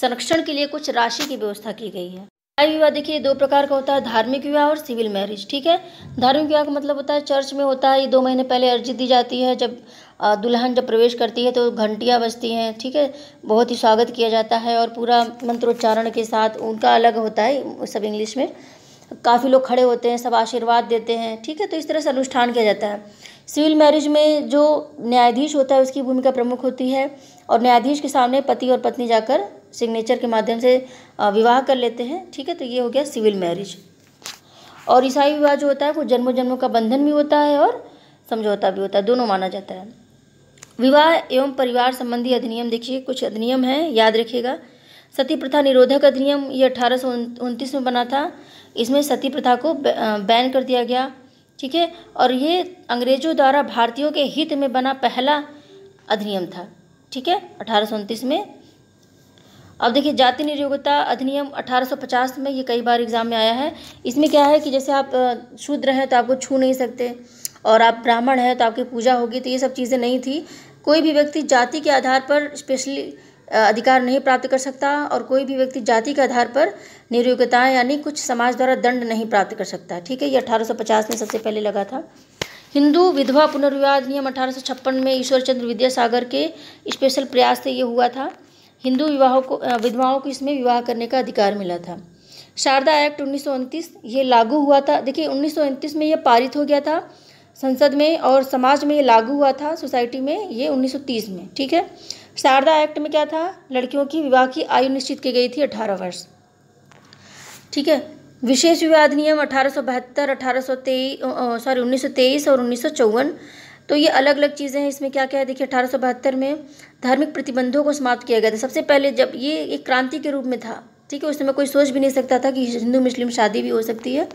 संरक्षण के लिए कुछ राशि की व्यवस्था की गई है न्याय विवाह देखिए दो प्रकार का होता है धार्मिक विवाह और सिविल मैरिज ठीक है धार्मिक विवाह का मतलब होता है चर्च में होता है ये दो महीने पहले अर्जी दी जाती है जब दुल्हन जब प्रवेश करती है तो घंटियाँ बजती हैं ठीक है बहुत ही स्वागत किया जाता है और पूरा मंत्रोच्चारण के साथ उनका अलग होता है सब इंग्लिश में काफ़ी लोग खड़े होते हैं सब आशीर्वाद देते हैं ठीक है तो इस तरह से अनुष्ठान किया जाता है सिविल मैरिज में जो न्यायाधीश होता है उसकी भूमिका प्रमुख होती है और न्यायाधीश के सामने पति और पत्नी जाकर सिग्नेचर के माध्यम से विवाह कर लेते हैं ठीक है तो ये हो गया सिविल मैरिज और ईसाई विवाह जो होता है वो जन्मों जन्मों का बंधन भी होता है और समझौता भी होता है दोनों माना जाता है विवाह एवं परिवार संबंधी अधिनियम देखिए कुछ अधिनियम हैं याद रखिएगा सती प्रथा निरोधक अधिनियम ये अठारह में बना था इसमें सती प्रथा को बैन कर दिया गया ठीक है और ये अंग्रेजों द्वारा भारतीयों के हित में बना पहला अधिनियम था ठीक है अठारह में अब देखिए जाति निर्योगता अधिनियम 1850 में ये कई बार एग्जाम में आया है इसमें क्या है कि जैसे आप शूद्र हैं तो आपको छू नहीं सकते और आप ब्राह्मण हैं तो आपकी पूजा होगी तो ये सब चीज़ें नहीं थी कोई भी व्यक्ति जाति के आधार पर स्पेशली अधिकार नहीं प्राप्त कर सकता और कोई भी व्यक्ति जाति के आधार पर निरुयोग्यता यानी कुछ समाज द्वारा दंड नहीं प्राप्त कर सकता ठीक है ये 1850 में सबसे पहले लगा था हिंदू विधवा पुनर्विवाह अधिनियम अठारह में ईश्वर चंद्र विद्यासागर के स्पेशल प्रयास से ये हुआ था हिंदू विवाहों को विधवाओं को इसमें विवाह करने का अधिकार मिला था शारदा एक्ट उन्नीस ये लागू हुआ था देखिए उन्नीस में ये पारित हो गया था संसद में और समाज में ये लागू हुआ था सोसाइटी में ये 1930 में ठीक है शारदा एक्ट में क्या था लड़कियों की विवाह की आयु निश्चित की गई थी अठारह वर्ष ठीक है विशेष विवाह अधिनियम अठारह सौ बहत्तर अठारह सौ तेईस सॉरी उन्नीस सौ तेईस और उन्नीस सौ चौवन तो ये अलग अलग चीज़ें हैं इसमें क्या क्या है देखिए अठारह सौ बहत्तर में धार्मिक प्रतिबंधों को समाप्त किया गया था सबसे पहले जब ये एक क्रांति के रूप में था ठीक है उस समय कोई सोच भी नहीं सकता था कि हिंदू मुस्लिम शादी भी हो सकती है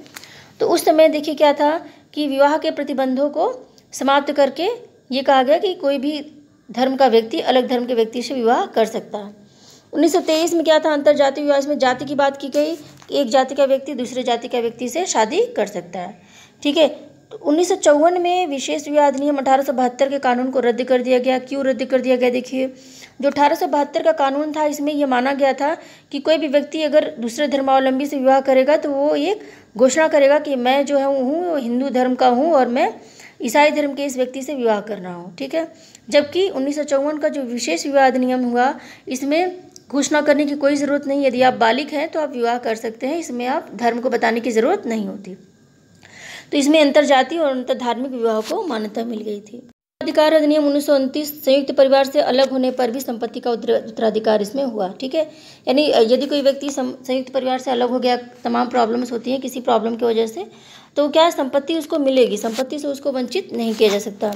तो उस समय देखिए क्या था कि विवाह के प्रतिबंधों को समाप्त करके ये कहा गया कि कोई भी धर्म का व्यक्ति अलग धर्म के व्यक्ति से विवाह कर सकता है 1923 में क्या था अंतर जाति विवाह इसमें जाति की बात की गई एक जाति का व्यक्ति दूसरे जाति का व्यक्ति से शादी कर सकता है ठीक है तो उन्नीस में विशेष विवाह अधिनियम अठारह के कानून को रद्द कर दिया गया क्यों रद्द कर दिया गया देखिए जो अठारह का कानून था इसमें यह माना गया था कि कोई भी व्यक्ति अगर दूसरे धर्मावलंबी से विवाह करेगा तो वो एक घोषणा करेगा कि मैं जो है हूँ हिंदू धर्म का हूँ और मैं ईसाई धर्म के इस व्यक्ति से विवाह करना हो ठीक है जबकि उन्नीस का जो विशेष विवाह अधिनियम हुआ इसमें घोषणा करने की कोई ज़रूरत नहीं यदि आप बालिक हैं तो आप विवाह कर सकते हैं इसमें आप धर्म को बताने की ज़रूरत नहीं होती तो इसमें अंतर जाति और अंतर धार्मिक विवाह को मान्यता मिल गई थी अधिकार अधिनियम उन्नीस संयुक्त परिवार से अलग होने पर भी संपत्ति का उत्तराधिकार इसमें हुआ ठीक है यानी यदि कोई व्यक्ति संयुक्त परिवार से अलग हो गया तमाम प्रॉब्लम्स होती हैं किसी प्रॉब्लम की वजह से तो क्या संपत्ति उसको मिलेगी संपत्ति से उसको वंचित नहीं किया जा सकता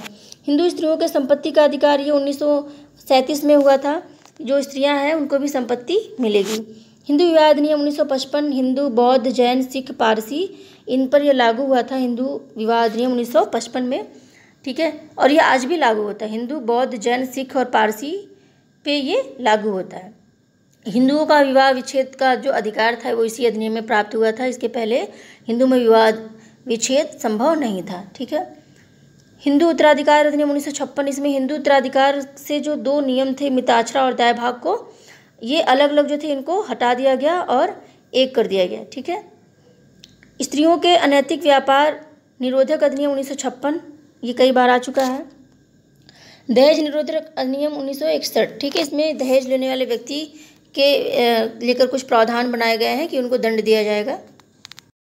हिंदू स्त्रियों के संपत्ति का अधिकार ये उन्नीस में हुआ था जो स्त्रियाँ हैं उनको भी संपत्ति मिलेगी हिंदू विवाह अधिनियम 1955 हिंदू बौद्ध जैन सिख पारसी इन पर यह लागू हुआ था हिंदू विवाह अधिनियम 1955 में ठीक है और यह आज भी लागू होता है हिंदू बौद्ध जैन सिख और पारसी पे ये लागू होता है हिंदुओं का विवाह विच्छेद का जो अधिकार था वो इसी अधिनियम में प्राप्त हुआ था इसके पहले हिंदू में विवाह विच्छेद संभव नहीं था ठीक है हिंदू उत्तराधिकार अधिनियम उन्नीस इसमें हिंदू उत्तराधिकार से जो दो नियम थे मिताछरा और दया भाग को ये अलग अलग जो थे इनको हटा दिया गया और एक कर दिया गया ठीक है स्त्रियों के अनैतिक व्यापार निरोधक अधिनियम उन्नीस ये कई बार आ चुका है दहेज निरोधक अधिनियम उन्नीस ठीक है इसमें दहेज लेने वाले व्यक्ति के लेकर कुछ प्रावधान बनाए गए हैं कि उनको दंड दिया जाएगा